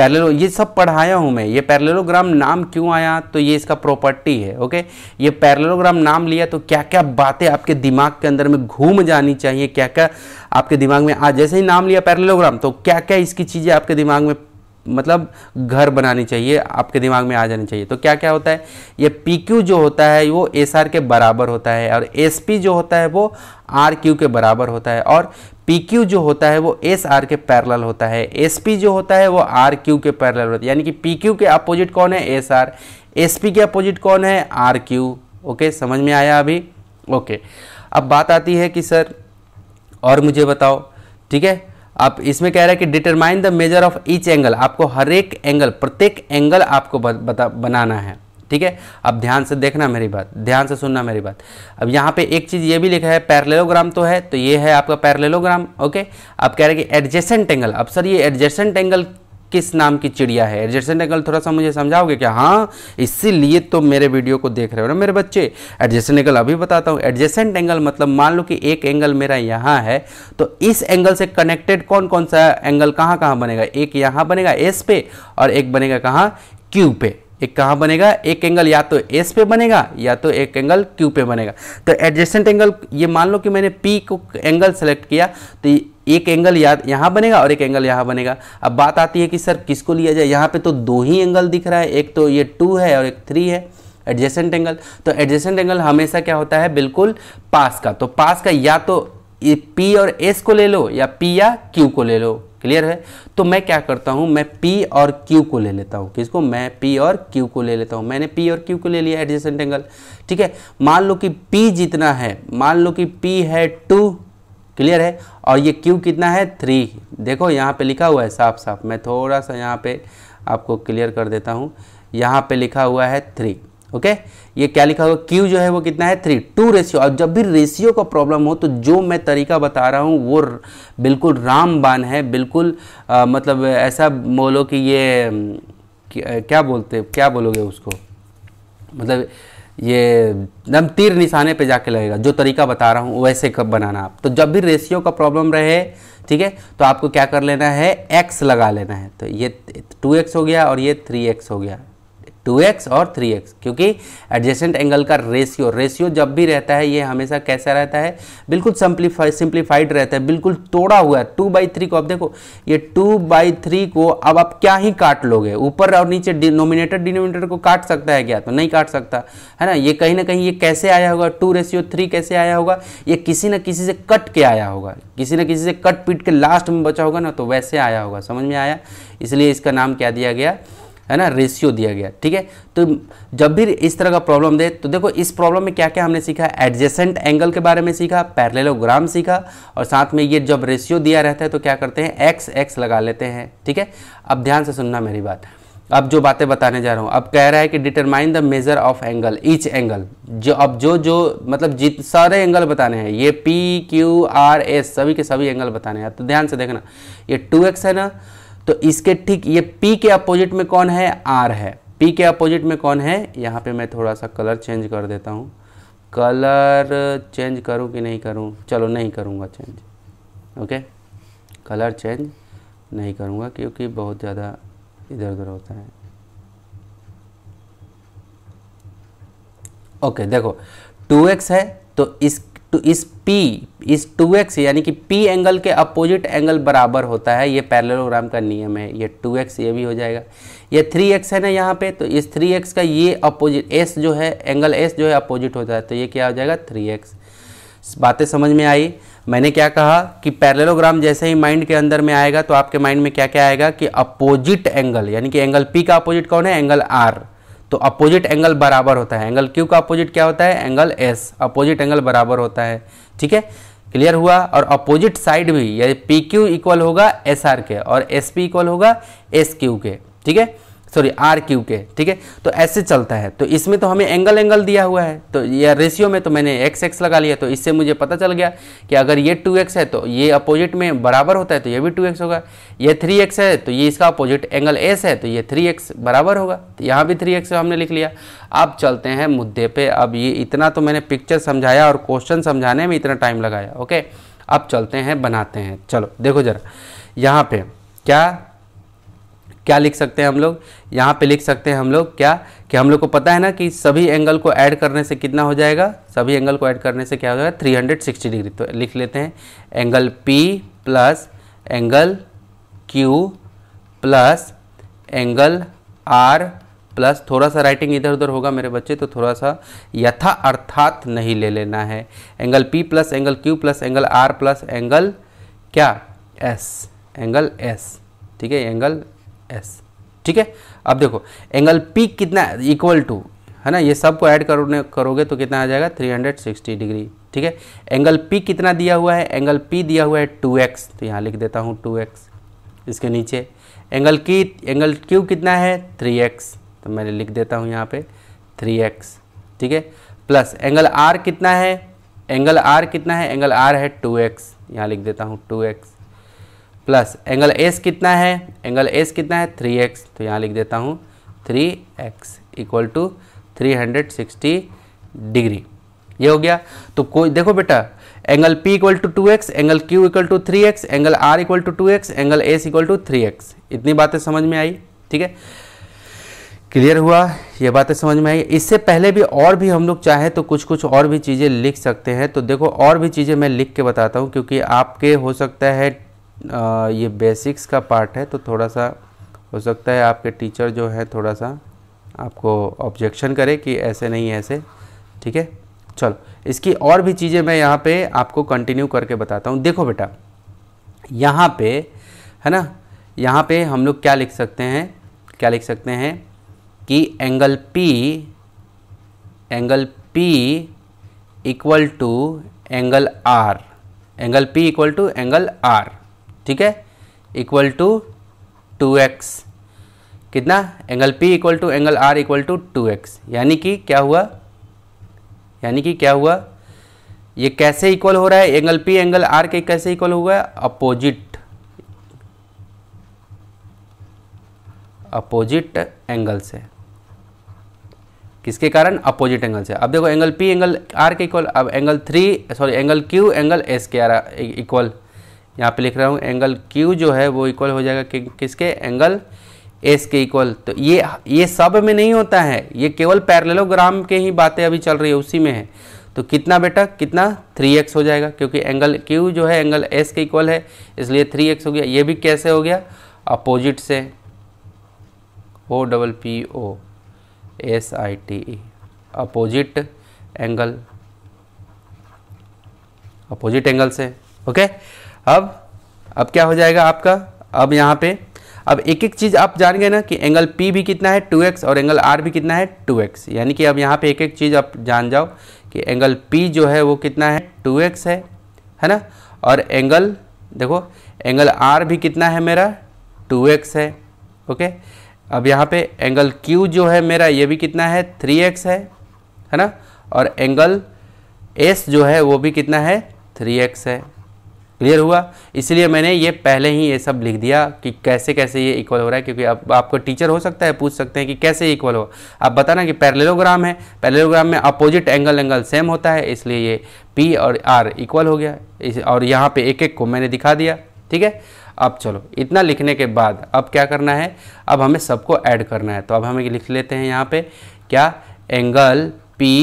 पैरेलल ये सब पढ़ाया हूँ मैं ये पैरेललोग्राम नाम क्यों आया तो ये इसका प्रॉपर्टी है ओके ये पैरेललोग्राम नाम लिया तो क्या क्या बातें आपके दिमाग के अंदर में घूम जानी चाहिए क्या क्या आपके दिमाग में आज जैसे ही नाम लिया पैरेललोग्राम तो क्या क्या इसकी चीज़ें आपके दिमाग में मतलब घर बनानी चाहिए आपके दिमाग में आ जानी चाहिए तो क्या क्या होता है ये पी क्यू जो होता है वो एस आर के बराबर होता है और एस पी जो होता है वो आर क्यू के बराबर होता है और पी क्यू जो होता है वो एस आर के पैरल होता है एस पी जो होता है वो आर क्यू के पैरल होता है यानी कि पी क्यू के अपोजिट कौन है एस आर एस पी के अपोजिट कौन है आर क्यू ओके समझ में आया अभी ओके अब बात आती है कि सर और मुझे बताओ ठीक है आप इसमें कह रहा है कि determine the measure of each angle आपको हर एक एंगल प्रत्येक एंगल आपको बता बनाना है ठीक है अब ध्यान से देखना मेरी बात ध्यान से सुनना मेरी बात अब यहाँ पे एक चीज़ ये भी लिखा है पैरलेलोग्राम तो है तो ये है आपका पैरलेलोग्राम ओके आप कह रहे हैं कि एडजेसेंट एंगल अब सर ये एडजेसेंट एंगल किस नाम की चिड़िया है एडजेसेंट एंगल थोड़ा सा मुझे समझाओगे क्या हाँ इसीलिए तो मेरे वीडियो को देख रहे हो ना मेरे बच्चे एडजेसेंट एंगल अभी बताता हूँ एडजेसेंट एंगल मतलब मान लो कि एक एंगल मेरा यहाँ है तो इस एंगल से कनेक्टेड कौन कौन सा एंगल कहाँ कहाँ बनेगा एक यहाँ बनेगा एस पे और एक बनेगा कहाँ क्यू पे एक कहाँ बनेगा एक एंगल या तो एस पे बनेगा या तो एक एंगल क्यू पे बनेगा तो एडजेसेंट एंगल ये मान लो कि मैंने पी को एंगल सेलेक्ट किया तो एक एंगल या यहाँ बनेगा और एक एंगल यहाँ बनेगा अब बात आती है कि सर किसको लिया जाए यहाँ पे तो दो ही एंगल दिख रहा है एक तो ये टू है और एक थ्री है एडजेसेंट एंगल तो एडजेसेंट एंगल हमेशा क्या होता है बिल्कुल पास का तो पास का या तो पी और एस को ले लो या पी या क्यू को ले लो क्लियर है तो मैं क्या करता हूँ मैं पी और क्यू को ले लेता हूँ किसको मैं पी और क्यू को ले लेता हूँ मैंने पी और क्यू को ले लिया एडजेसेंट एंगल ठीक है मान लो कि पी जितना है मान लो कि पी है टू क्लियर है और ये क्यू कितना है थ्री देखो यहाँ पे लिखा हुआ है साफ साफ मैं थोड़ा सा यहाँ पे आपको क्लियर कर देता हूँ यहाँ पे लिखा हुआ है थ्री ओके ये क्या लिखा हुआ क्यू जो है वो कितना है थ्री टू रेशियो और जब भी रेशियो का प्रॉब्लम हो तो जो मैं तरीका बता रहा हूँ वो बिल्कुल रामबान है बिल्कुल आ, मतलब ऐसा बोलो कि ये क्या बोलते क्या बोलोगे उसको मतलब ये दम तीर निशाने पे जाके लगेगा जो तरीका बता रहा हूँ वैसे कब बनाना आप तो जब भी रेशियो का प्रॉब्लम रहे ठीक है तो आपको क्या कर लेना है एक्स लगा लेना है तो ये टू एक्स हो गया और ये थ्री एक्स हो गया 2x और 3x क्योंकि एडजेसेंट एंगल का रेशियो रेशियो जब भी रहता है ये हमेशा कैसा रहता है बिल्कुल सिंप्लीफाइड सिंप्लीफाइड रहता है बिल्कुल तोड़ा हुआ है टू बाई थ्री को आप देखो ये टू बाई थ्री को अब आप क्या ही काट लोगे ऊपर और नीचे डिनोमिनेटर डिनोमिनेटर को काट सकता है क्या तो नहीं काट सकता है ना ये कहीं ना कहीं ये कैसे आया होगा टू रेशियो थ्री कैसे आया होगा ये किसी न किसी से कट के आया होगा किसी न किसी से कट पीट के लास्ट में बचा होगा ना तो वैसे आया होगा समझ में आया इसलिए इसका नाम क्या दिया गया है ना रेशियो दिया गया ठीक है तो जब भी इस तरह का प्रॉब्लम दे तो देखो इस प्रॉब्लम में क्या क्या हमने सीखा एडजेसेंट एंगल के बारे में सीखा पैरलेलोग्राम सीखा और साथ में ये जब रेशियो दिया रहता है तो क्या करते हैं एक्स एक्स लगा लेते हैं ठीक है अब ध्यान से सुनना मेरी बात अब जो बातें बताने जा रहा हूँ अब कह रहा है कि determine the measure of angle each angle जो अब जो जो मतलब जित सारे एंगल बताने हैं ये पी क्यू आर एस सभी के सभी एंगल बताने हैं तो ध्यान से देखना ये टू एक्स है ना तो इसके ठीक ये पी के अपोजिट में कौन है आर है पी के अपोजिट में कौन है यहाँ पे मैं थोड़ा सा कलर चेंज कर देता हूँ कलर चेंज करूँ कि नहीं करूँ चलो नहीं करूँगा चेंज ओके कलर चेंज नहीं करूँगा क्योंकि बहुत ज़्यादा इधर उधर होता है ओके देखो 2x है तो इस तो इस P इस 2x यानी कि P एंगल के अपोजिट एंगल बराबर होता है ये पैरेललोग्राम का नियम है ये 2x ये भी हो जाएगा ये 3x है ना यहाँ पे तो इस 3x का ये अपोजिट S जो है एंगल S जो है अपोजिट होता है तो ये क्या हो जाएगा 3x बातें समझ में आई मैंने क्या कहा कि पैरेललोग्राम जैसे ही माइंड के अंदर में आएगा तो आपके माइंड में क्या क्या आएगा कि अपोजिट एंगल यानी कि एंगल पी का अपोजिट कौन है एंगल आर तो अपोजिट एंगल बराबर होता है एंगल क्यू का अपोजिट क्या होता है एंगल एस अपोजिट एंगल बराबर होता है ठीक है क्लियर हुआ और अपोजिट साइड भी यानी पी क्यू इक्वल होगा एस आर के और एस पी इक्वल होगा एस क्यू के ठीक है सॉरी आर क्यू के ठीक है तो ऐसे चलता है तो इसमें तो हमें एंगल एंगल दिया हुआ है तो या रेशियो में तो मैंने एक्स एक्स लगा लिया तो इससे मुझे पता चल गया कि अगर ये टू एक्स है तो ये अपोजिट में बराबर होता है तो ये भी टू एक्स होगा ये थ्री एक्स है तो ये इसका अपोजिट एंगल एस है तो ये थ्री एक्स बराबर होगा तो यहाँ भी थ्री एक्स हमने लिख लिया अब चलते हैं मुद्दे पर अब ये इतना तो मैंने पिक्चर समझाया और क्वेश्चन समझाने में इतना टाइम लगाया ओके अब चलते हैं बनाते हैं चलो देखो जरा यहाँ पर क्या क्या लिख सकते हैं हम लोग यहाँ पे लिख सकते हैं हम लोग क्या कि हम लोग को पता है ना कि सभी एंगल को ऐड करने से कितना हो जाएगा सभी एंगल को ऐड करने से क्या हो जाएगा 360 डिग्री तो लिख लेते हैं angle P plus angle Q plus angle R plus थोड़ा सा राइटिंग इधर उधर होगा मेरे बच्चे तो थोड़ा सा यथा अर्थात नहीं ले लेना है angle P plus angle Q plus angle R plus angle क्या एस एंगल एस ठीक है एंगल एस ठीक है अब देखो एंगल पी कितना इक्वल टू है ना ये सब को ऐड करोने करोगे तो कितना आ जाएगा 360 डिग्री ठीक है एंगल पी कितना दिया हुआ है एंगल पी दिया हुआ है 2x तो यहाँ लिख देता हूँ 2x इसके नीचे एंगल की एंगल क्यू कितना है 3x तो मैंने लिख देता हूँ यहाँ पे 3x ठीक है प्लस एंगल आर कितना है एंगल आर कितना है एंगल आर है टू यहाँ लिख देता हूँ एक्स प्लस एंगल एस कितना है एंगल एस कितना है थ्री एक्स तो यहाँ लिख देता हूँ three x equal to three hundred sixty degree ये हो गया तो कोई देखो बेटा angle P equal to two X angle Q equal to three x angle R equal to two X angle S equal to three X इतनी बातें समझ में आई ठीक है क्लियर हुआ ये बातें समझ में आई इससे पहले भी और भी हम लोग चाहें तो कुछ कुछ और भी चीज़ें लिख सकते हैं तो देखो और भी चीज़ें मैं लिख के बताता हूँ क्योंकि आपके हो सकता है ये बेसिक्स का पार्ट है तो थोड़ा सा हो सकता है आपके टीचर जो है थोड़ा सा आपको ऑब्जेक्शन करे कि ऐसे नहीं ऐसे ठीक है चलो इसकी और भी चीज़ें मैं यहाँ पे आपको कंटिन्यू करके बताता हूँ देखो बेटा यहाँ पे है ना यहाँ पे हम लोग क्या लिख सकते हैं क्या लिख सकते हैं कि angle P angle P equal to angle R angle P equal to angle R ठीक है इक्वल टू टू एक्स कितना angle P equal to angle R equal to two X यानी कि क्या हुआ यानी कि क्या हुआ ये कैसे इक्वल हो रहा है एंगल P एंगल R के कैसे इक्वल हुआ है अपोजिट अपोजिट एंगल से किसके कारण अपोजिट एंगल से अब देखो एंगल P एंगल R के इक्वल अब angle three sorry angle Q angle S के आ रहा इक्वल यहाँ पे लिख रहा हूँ एंगल क्यू जो है वो इक्वल हो जाएगा कि, किसके एंगल एस के इक्वल तो ये ये सब में नहीं होता है ये केवल पैरलोग्राम के ही बातें अभी चल रही है उसी में है तो कितना बेटा कितना 3x हो जाएगा क्योंकि एंगल Q जो है एंगल S के इक्वल है इसलिए 3x हो गया ये भी कैसे हो गया अपोजिट से O double P O S I T E opposite angle opposite angle से ओके okay? अब अब क्या हो जाएगा आपका अब यहाँ पे अब एक एक चीज़ आप जान गए ना कि एंगल P भी कितना है 2x और एंगल R भी कितना है 2x यानी कि अब यहाँ पे एक एक चीज़ आप जान जाओ कि एंगल P जो है वो कितना है 2x है है ना और एंगल देखो एंगल R भी कितना है मेरा 2x है ओके अब यहाँ पे एंगल Q जो है मेरा ये भी कितना है 3x है है ना और एंगल S जो है वो भी कितना है 3x है क्लियर हुआ इसलिए मैंने ये पहले ही ये सब लिख दिया कि कैसे कैसे ये इक्वल हो रहा है क्योंकि आप आपको टीचर हो सकता है पूछ सकते हैं कि कैसे इक्वल हो आप बताना कि पैरेलोग्राम है पैरेलोग्राम में अपोजिट एंगल एंगल सेम होता है इसलिए ये पी और आर इक्वल हो गया इस और यहाँ पे एक एक को मैंने दिखा दिया ठीक है अब चलो इतना लिखने के बाद अब क्या करना है अब हमें सबको ऐड करना है तो अब हमें लिख लेते हैं यहाँ पर क्या angle P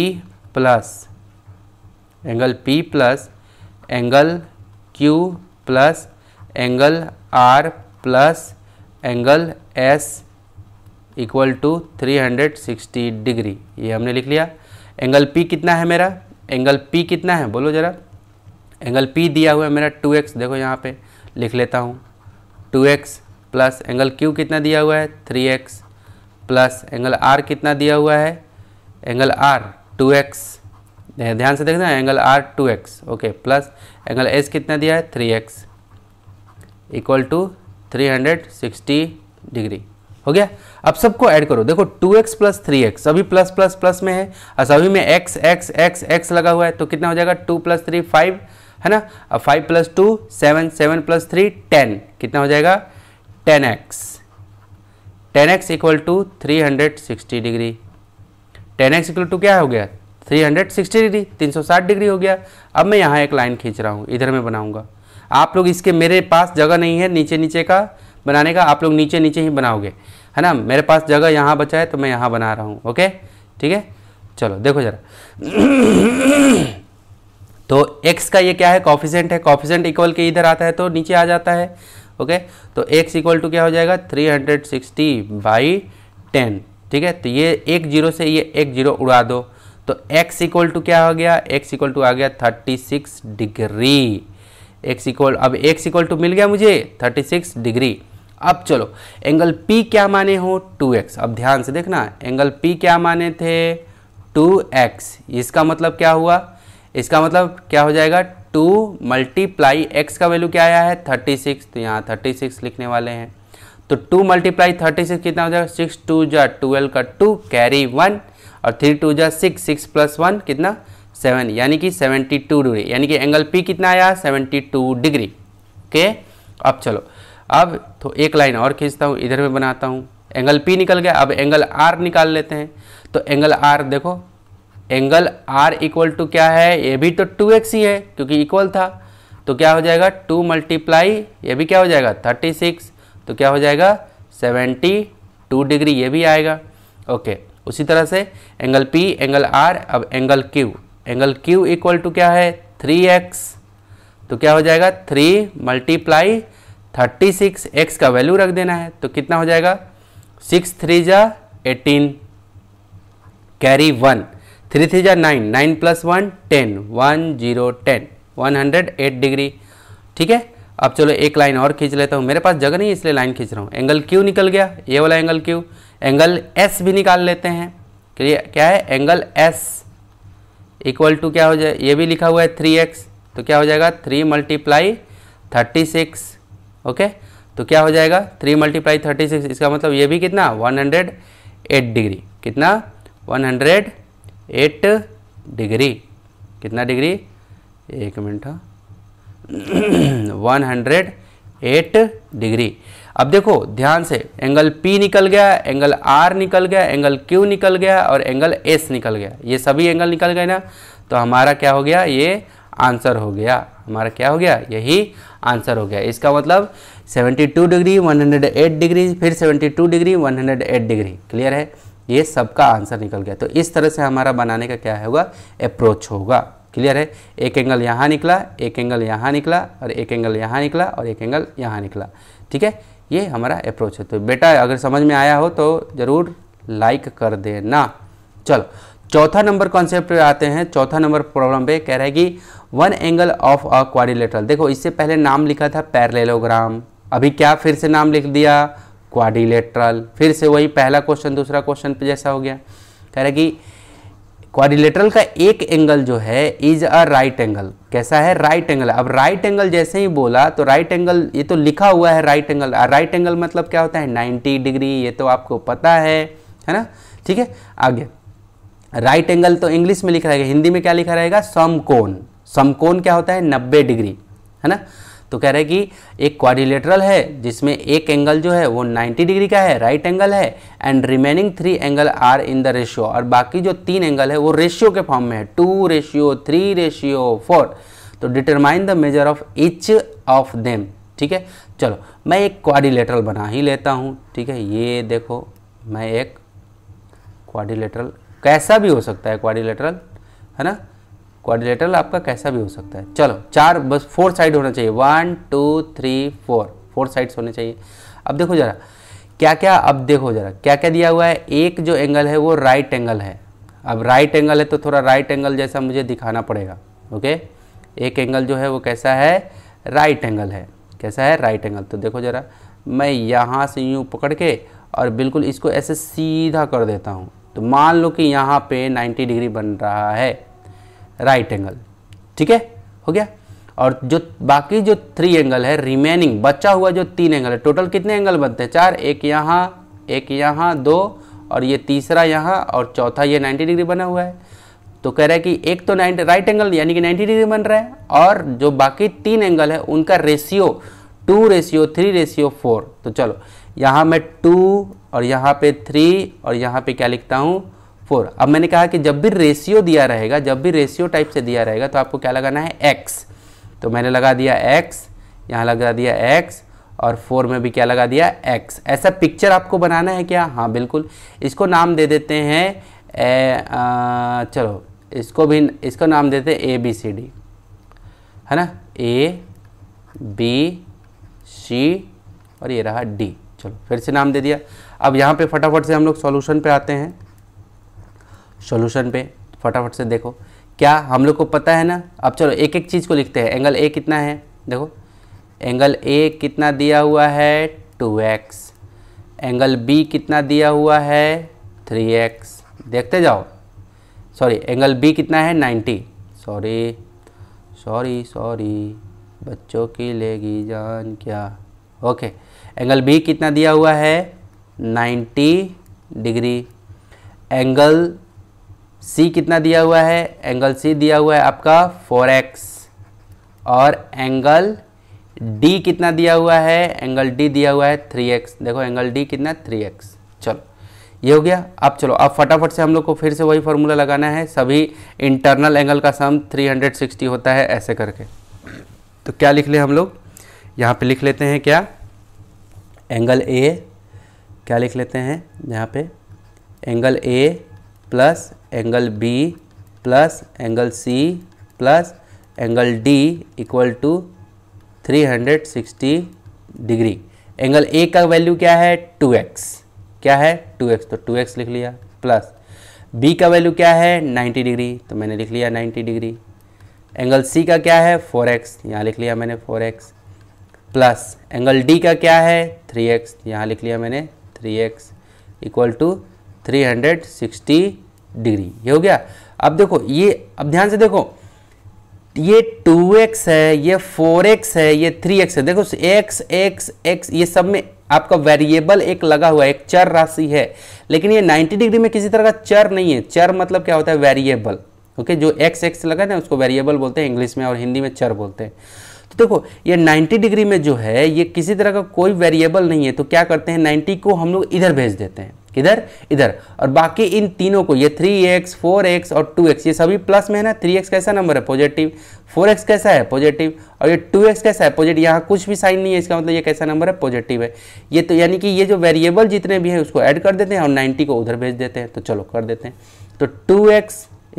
plus angle P plus angle Q plus angle R plus angle S equal to 360 degree ये हमने लिख लिया एंगल पी कितना है मेरा एंगल पी कितना है बोलो ज़रा एंगल पी दिया हुआ है मेरा 2x देखो यहाँ पे लिख लेता हूँ 2x प्लस एंगल क्यू कितना दिया हुआ है 3x प्लस एंगल आर कितना दिया हुआ है एंगल आर 2x ध्यान से देखना angle R two X okay plus angle S कितना दिया है three x equal to three hundred sixty degree हो गया अब सबको ऐड करो देखो two x plus three X सभी प्लस प्लस प्लस में है और सभी में एक्स एक्स एक्स एक्स लगा हुआ है तो कितना हो जाएगा टू प्लस थ्री फाइव है ना अब five plus two seven seven plus three ten कितना हो जाएगा ten X ten X equal to three hundred sixty degree ten X equal to क्या हो गया 360 डिग्री 360 डिग्री हो गया अब मैं यहाँ एक लाइन खींच रहा हूँ इधर मैं बनाऊँगा आप लोग इसके मेरे पास जगह नहीं है नीचे नीचे का बनाने का आप लोग नीचे नीचे ही बनाओगे है ना मेरे पास जगह यहाँ बचा है तो मैं यहाँ बना रहा हूँ ओके ठीक है चलो देखो ज़रा तो x का ये क्या है कॉफिशेंट है कॉफिशेंट इक्वल के इधर आता है तो नीचे आ जाता है ओके तो x इक्वल टू क्या हो जाएगा 360 बाई टेन ठीक है तो ये एक जीरो से ये एक जीरो उड़ा दो तो x इक्वल टू क्या हो गया x इक्वल टू आ गया 36 डिग्री x इक्वल अब x इक्वल टू मिल गया मुझे 36 डिग्री अब चलो एंगल P क्या माने हो 2x अब ध्यान से देखना एंगल P क्या माने थे 2x इसका मतलब क्या हुआ इसका मतलब क्या हो जाएगा टू मल्टीप्लाई एक्स का वैल्यू क्या आया है थर्टी सिक्स तो यहाँ थर्टी सिक्स लिखने वाले हैं तो टू मल्टीप्लाई थर्टी सिक्स कितना हो जाएगा सिक्स टू जो ट्वेल्व का टू कैरी वन और थ्री टू जा सिक्स सिक्स प्लस वन कितना सेवन यानी कि सेवेंटी टू डिग्री यानी कि एंगल पी कितना आया सेवेंटी टू डिग्री ओके अब चलो अब तो एक लाइन और खींचता हूँ इधर में बनाता हूँ एंगल पी निकल गया अब एंगल आर निकाल लेते हैं तो एंगल आर देखो एंगल आर इक्वल टू क्या है ये भी तो टू एक्स ही है क्योंकि इक्वल था तो क्या हो जाएगा टू मल्टीप्लाई ये भी क्या हो जाएगा थर्टी सिक्स तो क्या हो जाएगा सेवेंटी टू डिग्री ये भी आएगा ओके okay. उसी तरह से एंगल P एंगल R अब angle Q angle Q equal to क्या है 3x तो क्या हो जाएगा 3 मल्टीप्लाई थर्टी सिक्स एक्स का वैल्यू रख देना है तो कितना हो जाएगा सिक्स थ्री जा eighteen carry one three three जा nine nine plus one ten one zero ten one hundred eight degree ठीक है अब चलो एक लाइन और खींच लेता हूँ मेरे पास जगह नहीं है इसलिए लाइन खींच रहा हूँ एंगल क्यू निकल गया ये वाला एंगल क्यू एंगल एस भी निकाल लेते हैं क्या है एंगल एस इक्वल टू क्या हो जाए ये भी लिखा हुआ है थ्री एक्स तो क्या हो जाएगा three multiply thirty six okay तो क्या हो जाएगा थ्री मल्टीप्लाई थर्टी सिक्स इसका मतलब ये भी कितना वन हंड्रेड एट डिग्री कितना वन हंड्रेड एट डिग्री कितना डिग्री एक minute one hundred eight degree अब देखो ध्यान से एंगल P निकल गया एंगल R निकल गया एंगल Q निकल गया और एंगल S निकल गया ये सभी एंगल निकल गए ना तो हमारा क्या हो गया ये आंसर हो गया हमारा क्या हो गया यही आंसर हो गया इसका मतलब 72 डिग्री 108 डिग्री फिर 72 डिग्री 108 डिग्री क्लियर है ये सबका आंसर निकल गया तो इस तरह से हमारा बनाने का क्या होगा अप्रोच होगा क्लियर है एक एंगल यहाँ निकला एक एंगल यहाँ निकला और एक एंगल यहाँ निकला और एक एंगल यहाँ निकला ठीक है ये हमारा अप्रोच है तो बेटा अगर समझ में आया हो तो ज़रूर लाइक कर देना चलो चौथा नंबर कॉन्सेप्ट आते हैं चौथा नंबर प्रॉब्लम पे कह रहा है कि one angle of a quadrilateral देखो इससे पहले नाम लिखा था पैरेललोग्राम अभी क्या फिर से नाम लिख दिया क्वारिलेटरल फिर से वही पहला क्वेश्चन दूसरा क्वेश्चन पे जैसा हो गया कह रहा है कि क्वारिलेटरल का एक एंगल जो है इज अ राइट एंगल कैसा है राइट एंगल अब राइट एंगल जैसे ही बोला तो राइट एंगल ये तो लिखा हुआ है राइट एंगल राइट एंगल मतलब क्या होता है 90 डिग्री ये तो आपको पता है है ना ठीक है आगे राइट right एंगल तो इंग्लिश में लिखा रहेगा हिंदी में क्या लिखा रहेगा समकोण समकोन क्या होता है नब्बे डिग्री है ना तो कह रहे हैं कि एक क्वारिलेटरल है जिसमें एक एंगल जो है वो 90 डिग्री का है राइट एंगल है and remaining three angle are in the ratio और बाकी जो तीन एंगल है वो रेशियो के फॉर्म में है two ratio three ratio four तो determine the measure of each of them ठीक है चलो मैं एक क्वारिलेटरल बना ही लेता हूँ ठीक है ये देखो मैं एक क्वारिलेटरल कैसा भी हो सकता है क्वारिलेटरल है ना क्वाड्रिलेटरल आपका कैसा भी हो सकता है चलो चार बस फोर साइड होना चाहिए one two three four four sides होने चाहिए अब देखो ज़रा क्या क्या अब देखो ज़रा क्या क्या दिया हुआ है एक जो एंगल है वो राइट एंगल है अब राइट एंगल है तो थोड़ा राइट एंगल जैसा मुझे दिखाना पड़ेगा ओके एक एंगल जो है वो कैसा है राइट एंगल है कैसा है राइट एंगल तो देखो ज़रा मैं यहाँ से यूँ पकड़ के और बिल्कुल इसको ऐसे सीधा कर देता हूँ तो मान लो कि यहाँ पे 90 डिग्री बन रहा है राइट एंगल ठीक है हो गया और जो बाकी जो थ्री एंगल है रिमेनिंग बचा हुआ जो तीन एंगल है टोटल कितने एंगल बनते हैं चार एक यहाँ एक यहाँ दो और ये तीसरा यहाँ और चौथा ये 90 डिग्री बना हुआ है तो कह रहा है कि एक तो 90 राइट एंगल यानी कि 90 डिग्री बन रहा है और जो बाकी तीन एंगल है उनका ratio two ratio three ratio four तो चलो यहाँ मैं टू और यहाँ पे थ्री और यहाँ पे क्या लिखता हूँ फोर अब मैंने कहा कि जब भी रेशियो दिया रहेगा जब भी रेशियो टाइप से दिया रहेगा तो आपको क्या लगाना है एक्स तो मैंने लगा दिया एक्स यहाँ लगा दिया एक्स और फोर में भी क्या लगा दिया एक्स ऐसा पिक्चर आपको बनाना है क्या हाँ बिल्कुल इसको नाम दे देते हैं ए, आ, चलो इसको भी इसको नाम देते हैं ए बी सी डी है ना ए बी सी और ये रहा डी चलो फिर से नाम दे दिया अब यहाँ पे फटाफट से हम लोग सॉल्यूशन पे आते हैं सॉल्यूशन पे फटाफट से देखो क्या हम लोग को पता है ना अब चलो एक एक चीज़ को लिखते हैं एंगल ए कितना है देखो एंगल ए कितना दिया हुआ है टू एक्स एंगल बी कितना दिया हुआ है थ्री एक्स देखते जाओ सॉरी एंगल बी कितना है नाइन्टी सॉरी सॉरी सॉरी बच्चों की लेगी जान क्या ओके एंगल बी कितना दिया हुआ है 90 डिग्री एंगल सी कितना दिया हुआ है एंगल सी दिया हुआ है आपका फोर एक्स और एंगल डी कितना दिया हुआ है एंगल डी दिया हुआ है थ्री एक्स देखो एंगल डी कितना थ्री एक्स चलो ये हो गया अब चलो अब फटाफट से हम लोग को फिर से वही फॉर्मूला लगाना है सभी इंटरनल एंगल का सम 360 होता है ऐसे करके तो क्या लिख ले हम लोग यहाँ पे लिख लेते हैं क्या एंगल ए क्या लिख लेते हैं यहाँ पे angle A plus angle B plus angle C plus angle D equal to 360 degree angle A का वैल्यू क्या है 2x क्या है 2x तो 2x लिख लिया प्लस बी का वैल्यू क्या है 90 डिग्री तो मैंने लिख लिया 90 डिग्री एंगल सी का क्या है 4x एक्स यहाँ लिख लिया मैंने 4x प्लस एंगल डी का क्या है 3x यहाँ लिख लिया मैंने 3x इक्वल टू 360 डिग्री ये हो गया अब देखो ये अब ध्यान से देखो ये 2x है ये 4x है ये 3x है देखो x x x ये सब में आपका वेरिएबल एक लगा हुआ है एक चर राशि है लेकिन ये 90 डिग्री में किसी तरह का चर नहीं है चर मतलब क्या होता है वेरिएबल ओके जो एक्स एक्स लगा ना उसको वेरिएबल बोलते हैं इंग्लिश में और हिंदी में चर बोलते हैं देखो ये 90 डिग्री में जो है ये किसी तरह का कोई वेरिएबल नहीं है तो क्या करते हैं 90 को हम लोग इधर भेज देते हैं इधर इधर और बाकी इन तीनों को ये 3x, 4x और 2x ये सभी प्लस में है ना 3x कैसा नंबर है पॉजिटिव 4x कैसा है पॉजिटिव और ये 2x कैसा है पॉजिटिव यहाँ कुछ भी साइन नहीं है इसका मतलब ये कैसा नंबर है पॉजिटिव है ये तो यानी कि ये जो वेरिएबल जितने भी हैं उसको ऐड कर देते हैं और नाइन्टी को उधर भेज देते हैं तो चलो कर देते हैं तो टू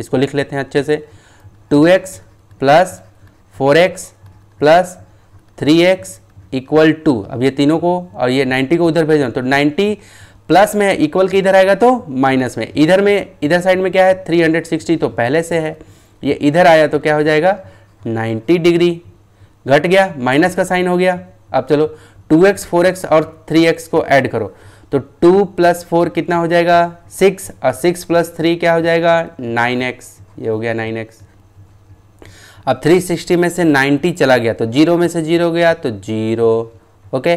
इसको लिख लेते हैं अच्छे से two x plus four x plus three x equal to अब ये तीनों को और ये 90 को उधर भेजना तो 90 प्लस में इक्वल के इधर आएगा तो माइनस में इधर में इधर साइड में क्या है 360 तो पहले से है ये इधर आया तो क्या हो जाएगा 90 डिग्री घट गया माइनस का साइन हो गया अब चलो 2x 4x और 3x को ऐड करो तो 2 प्लस फोर कितना हो जाएगा 6 और 6 प्लस थ्री क्या हो जाएगा 9x ये हो गया 9x अब 360 में से 90 चला गया तो जीरो में से जीरो गया तो जीरो ओके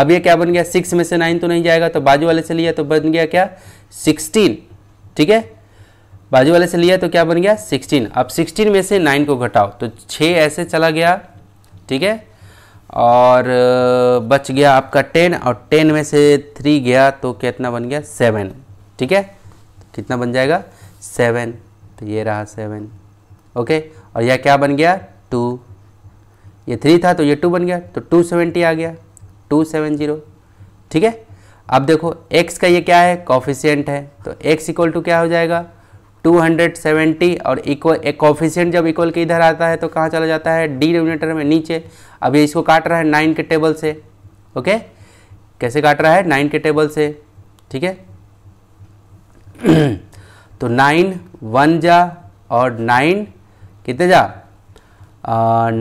अब ये क्या बन गया सिक्स में से नाइन तो नहीं जाएगा तो बाजू वाले से लिया तो बन गया क्या सिक्सटीन ठीक है बाजू वाले से लिया तो क्या बन गया सिक्सटीन अब सिक्सटीन में से नाइन को घटाओ तो छः ऐसे चला गया ठीक है और बच गया आपका टेन और टेन में से थ्री गया तो कितना बन गया सेवन ठीक है कितना बन जाएगा सेवन तो ये रहा सेवन ओके और यह क्या बन गया टू ये थ्री था तो ये टू बन गया तो टू सेवेंटी आ गया टू सेवन जीरो ठीक है अब देखो x का ये क्या है कॉफिशियंट है तो x इक्वल टू क्या हो जाएगा 270 और इक्वल एक कॉफिशियंट जब इक्वल के इधर आता है तो कहाँ चला जाता है डी डिनोमिनेटर में नीचे अब ये इसको काट रहा है नाइन के टेबल से ओके कैसे काट रहा है नाइन के टेबल से ठीक है तो नाइन वन जा और नाइन कितने जा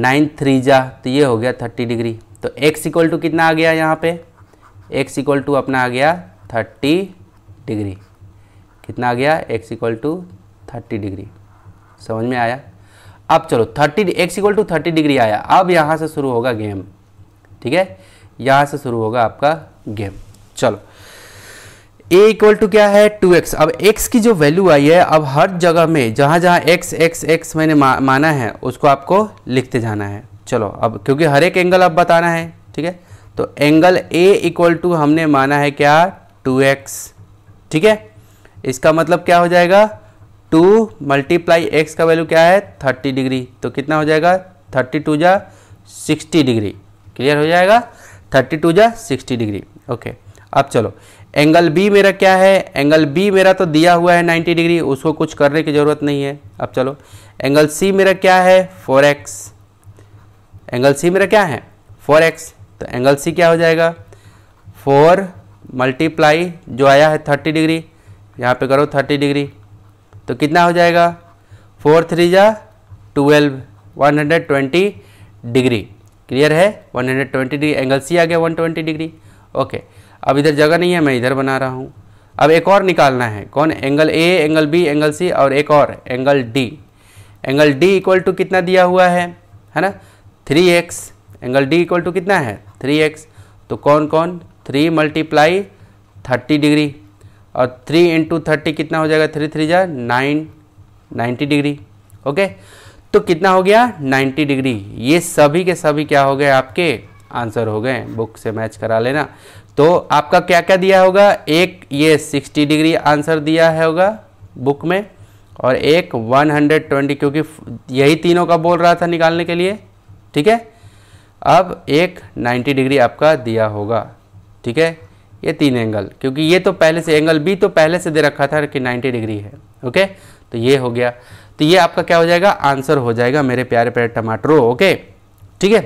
नाइन थ्री जा तो ये हो गया थर्टी डिग्री तो एक्स इक्वल टू कितना आ गया यहाँ पे एक्स इक्वल टू अपना आ गया थर्टी डिग्री कितना आ गया x equal to thirty degree समझ में आया अब चलो thirty x equal to thirty degree आया अब यहाँ से शुरू होगा गेम ठीक है यहाँ से शुरू होगा आपका गेम चलो ए इक्वल टू क्या है टू एक्स अब एक्स की जो वैल्यू आई है अब हर जगह में जहाँ जहाँ एक्स एक्स एक्स मैंने मा, माना है उसको आपको लिखते जाना है चलो अब क्योंकि हर एक एंगल अब बताना है ठीक है तो एंगल ए इक्वल टू हमने माना है क्या टू एक्स ठीक है इसका मतलब क्या हो जाएगा टू मल्टीप्लाई एक्स का वैल्यू क्या है थर्टी डिग्री तो कितना हो जाएगा थर्टी टू जा सिक्सटी डिग्री क्लियर हो जाएगा थर्टी टू जा सिक्सटी डिग्री ओके अब चलो एंगल बी मेरा क्या है एंगल बी मेरा तो दिया हुआ है 90 डिग्री उसको कुछ करने की ज़रूरत नहीं है अब चलो एंगल सी मेरा क्या है 4x एंगल सी मेरा क्या है 4x तो एंगल सी क्या हो जाएगा 4 मल्टीप्लाई जो आया है 30 डिग्री यहाँ पे करो 30 डिग्री तो कितना हो जाएगा फोर थ्री जा twelve one hundred twenty degree clear है one hundred twenty degree angle C आ गया one twenty degree okay okay. अब इधर जगह नहीं है मैं इधर बना रहा हूँ अब एक और निकालना है कौन angle A angle B angle C और एक और angle D angle D equal to कितना दिया हुआ है है ना three x angle D equal to कितना है थ्री एक्स तो कौन कौन थ्री मल्टीप्लाई थर्टी डिग्री और थ्री इंटू थर्टी कितना हो जाएगा थ्री थ्री जा नाइन नाइन्टी डिग्री ओके तो कितना हो गया नाइन्टी डिग्री ये सभी के सभी क्या हो गए आपके आंसर हो गए बुक से मैच करा लेना तो आपका क्या क्या दिया होगा एक ये 60 डिग्री आंसर दिया है होगा बुक में और एक 120 क्योंकि यही तीनों का बोल रहा था निकालने के लिए ठीक है अब एक 90 डिग्री आपका दिया होगा ठीक है ये तीन एंगल क्योंकि ये तो पहले से एंगल बी तो पहले से दे रखा था कि 90 डिग्री है ओके तो ये हो गया तो ये आपका क्या हो जाएगा आंसर हो जाएगा मेरे प्यारे प्यारे टमाटरों ओके ठीक है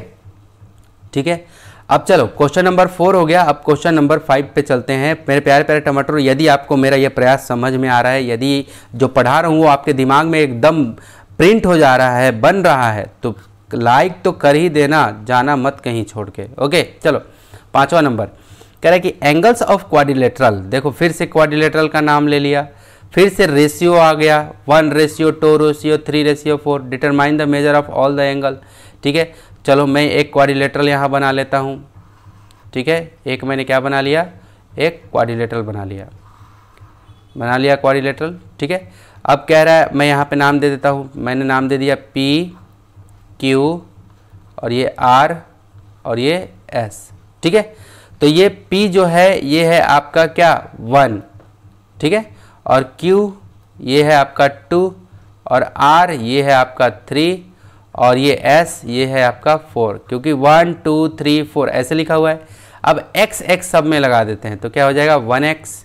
ठीक है अब चलो क्वेश्चन नंबर फोर हो गया अब क्वेश्चन नंबर फाइव पे चलते हैं मेरे प्यारे प्यारे टमाटर यदि आपको मेरा यह प्रयास समझ में आ रहा है यदि जो पढ़ा रहा हूँ वो आपके दिमाग में एकदम प्रिंट हो जा रहा है बन रहा है तो लाइक तो कर ही देना जाना मत कहीं छोड़ के ओके चलो पाँचवा नंबर कह रहा है कि एंगल्स ऑफ क्वाडिलेटरल देखो फिर से क्वाडिलेटरल का नाम ले लिया फिर से रेशियो आ गया one ratio two ratio three ratio four determine the measure of all the angle ठीक है चलो मैं एक क्वारिलेटरल यहाँ बना लेता हूँ ठीक है एक मैंने क्या बना लिया एक क्वारिलेटरल बना लिया बना लिया क्वारिलेटरल ठीक है अब कह रहा है मैं यहाँ पे नाम दे देता हूँ मैंने नाम दे दिया पी क्यू और ये आर और ये एस ठीक है तो ये पी जो है ये है आपका क्या वन ठीक है और क्यू ये है आपका टू और आर ये है आपका थ्री और ये एस ये है आपका फोर क्योंकि वन टू थ्री फोर ऐसे लिखा हुआ है अब एक्स एक्स सब में लगा देते हैं तो क्या हो जाएगा वन एक्स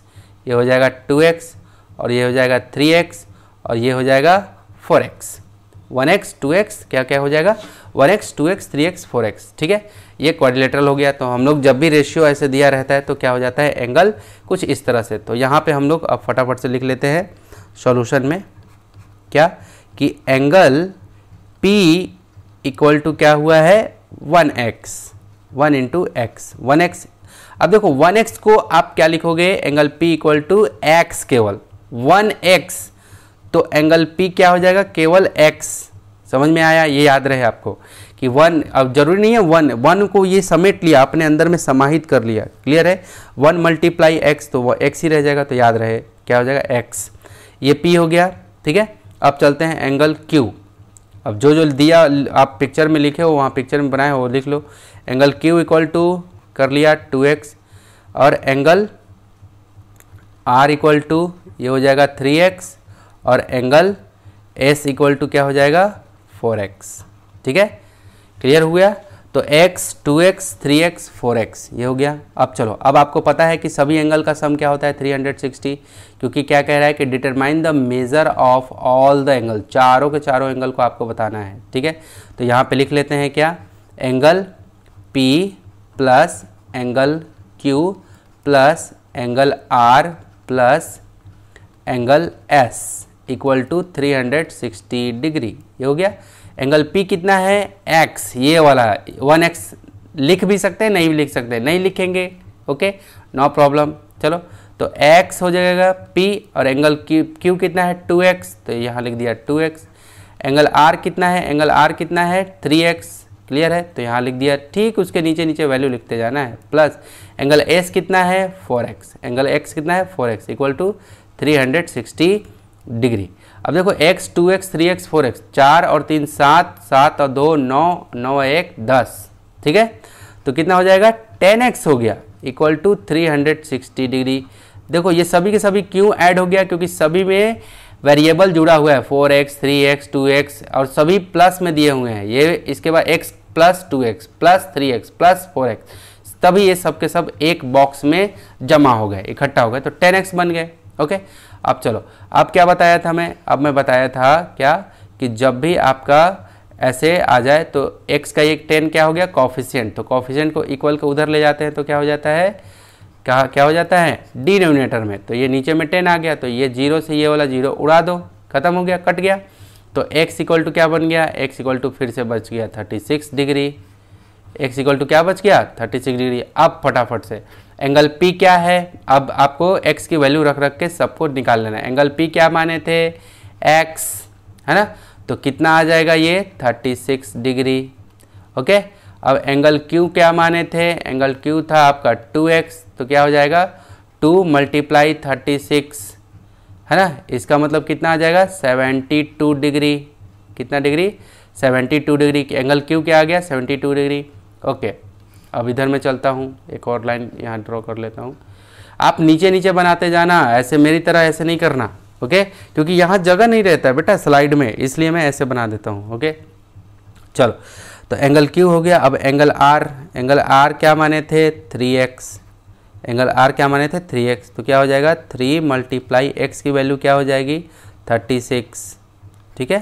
ये हो जाएगा टू एक्स और ये हो जाएगा थ्री एक्स और ये हो जाएगा four x one x two x क्या क्या हो जाएगा one x two x three x four x ठीक है ये क्वाड्रिलेटरल हो गया तो हम लोग जब भी रेशियो ऐसे दिया रहता है तो क्या हो जाता है एंगल कुछ इस तरह से तो यहाँ पे हम लोग अब फटाफट से लिख लेते हैं सॉल्यूशन में क्या कि एंगल P इक्वल टू क्या हुआ है one x one into x one x अब देखो वन एक्स को आप क्या लिखोगे angle P equal to x केवल वन एक्स तो एंगल पी क्या हो जाएगा केवल एक्स समझ में आया ये याद रहे आपको कि वन अब जरूरी नहीं है वन वन को ये समेट लिया अपने अंदर में समाहित कर लिया क्लियर है वन मल्टीप्लाई एक्स तो वह एक्स ही रह जाएगा तो याद रहे क्या हो जाएगा एक्स ये पी हो गया ठीक है अब चलते हैं एंगल क्यू अब जो जो दिया आप पिक्चर में लिखे हो वहाँ पिक्चर में बनाए हो लिख लो एंगल क्यू इक्वल टू कर लिया टू एक्स और एंगल आर इक्वल टू ये हो जाएगा थ्री एक्स और एंगल एस इक्वल टू क्या हो जाएगा फोर एक्स ठीक है क्लियर हुआ तो x, 2x, 3x, 4x ये हो गया अब चलो अब आपको पता है कि सभी एंगल का सम क्या होता है 360 क्योंकि क्या कह रहा है कि determine the measure of all the angle चारों के चारों एंगल को आपको बताना है ठीक है तो यहाँ पे लिख लेते हैं क्या angle p plus angle q plus angle r plus angle s equal to 360 degree ये हो गया एंगल पी कितना है एक्स ये वाला वन एक्स लिख भी सकते हैं नहीं भी लिख सकते नहीं लिखेंगे ओके नो प्रॉब्लम चलो तो एक्स हो जाएगा पी और एंगल क्यू क्यू कितना है टू एक्स तो यहाँ लिख दिया टू एक्स एंगल आर कितना है एंगल आर कितना है थ्री एक्स क्लियर है तो यहाँ लिख दिया ठीक उसके नीचे नीचे वैल्यू लिखते जाना है प्लस एंगल एस कितना है एक्स एंगल एक्स कितना है x equal to sixty degree अब देखो x two x three x four x चार और तीन सात सात और दो नौ नौ एक दस ठीक है तो कितना हो जाएगा टेन एक्स हो गया equal to three hundred sixty degree देखो ये सभी के सभी क्यों ऐड हो गया क्योंकि सभी में वेरिएबल जुड़ा हुआ है four x three x two x और सभी प्लस में दिए हुए हैं ये इसके बाद x plus two x plus three x plus four x तभी ये सब के सब एक बॉक्स में जमा हो गए इकट्ठा हो गए तो टेन एक्स बन गए ओके अब चलो अब क्या बताया था मैं अब मैं बताया था क्या कि जब भी आपका ऐसे आ जाए तो x का एक टेन क्या हो गया कॉफिशियंट तो कॉफिशियंट को इक्वल को उधर ले जाते हैं तो क्या हो जाता है कहा क्या हो जाता है डिनोमिनेटर में तो ये नीचे में टेन आ गया तो ये जीरो से ये वाला जीरो उड़ा दो खत्म हो गया कट गया तो x इक्वल टू क्या बन गया x इक्वल टू फिर से बच गया 36 डिग्री x इक्वल टू क्या बच गया 36 डिग्री अब फटाफट से एंगल पी क्या है अब आपको एक्स की वैल्यू रख रख के सबको निकाल लेना है एंगल पी क्या माने थे एक्स है ना तो कितना आ जाएगा ये 36 डिग्री ओके अब एंगल क्यू क्या माने थे एंगल क्यू था आपका 2x तो क्या हो जाएगा 2 मल्टीप्लाई थर्टी है ना इसका मतलब कितना आ जाएगा 72 डिग्री कितना डिग्री 72 डिग्री एंगल क्यू क्या आ गया 72 डिग्री ओके okay. अब इधर मैं चलता हूँ एक और लाइन यहाँ ड्रॉ कर लेता हूँ आप नीचे नीचे बनाते जाना ऐसे मेरी तरह ऐसे नहीं करना ओके क्योंकि यहाँ जगह नहीं रहता है बेटा स्लाइड में इसलिए मैं ऐसे बना देता हूँ ओके चलो तो एंगल क्यू हो गया अब एंगल आर एंगल आर क्या माने थे थ्री एक्स एंगल आर क्या माने थे थ्री एक्स तो क्या हो जाएगा थ्री मल्टीप्लाई एक्स की वैल्यू क्या हो जाएगी थर्टी सिक्स ठीक है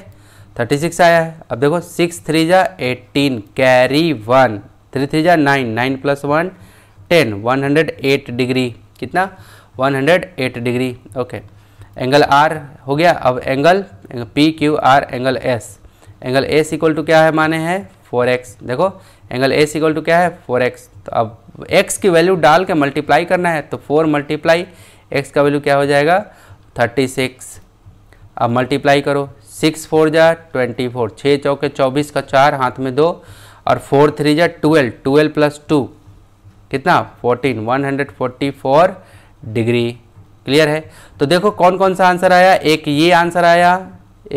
थर्टी सिक्स आया है अब देखो सिक्स थ्री जा eighteen carry one three three जा nine nine plus one ten one hundred eight degree कितना one hundred eight degree okay angle R हो गया अब angle P Q R angle S angle S equal to क्या है माने हैं four x देखो एंगल एस इक्वल टू क्या है फोर एक्स तो अब एक्स की वैल्यू डाल के मल्टीप्लाई करना है तो फोर मल्टीप्लाई एक्स का वैल्यू क्या हो जाएगा थर्टी सिक्स अब मल्टीप्लाई करो सिक्स फोर जा ट्वेंटी फोर छः चौके चौबीस का चार हाथ में दो और फोर थ्री जा ट्वेल्व ट्वेल्व प्लस टू कितना fourteen one hundred forty four degree clear है तो देखो कौन कौन सा आंसर आया एक ये आंसर आया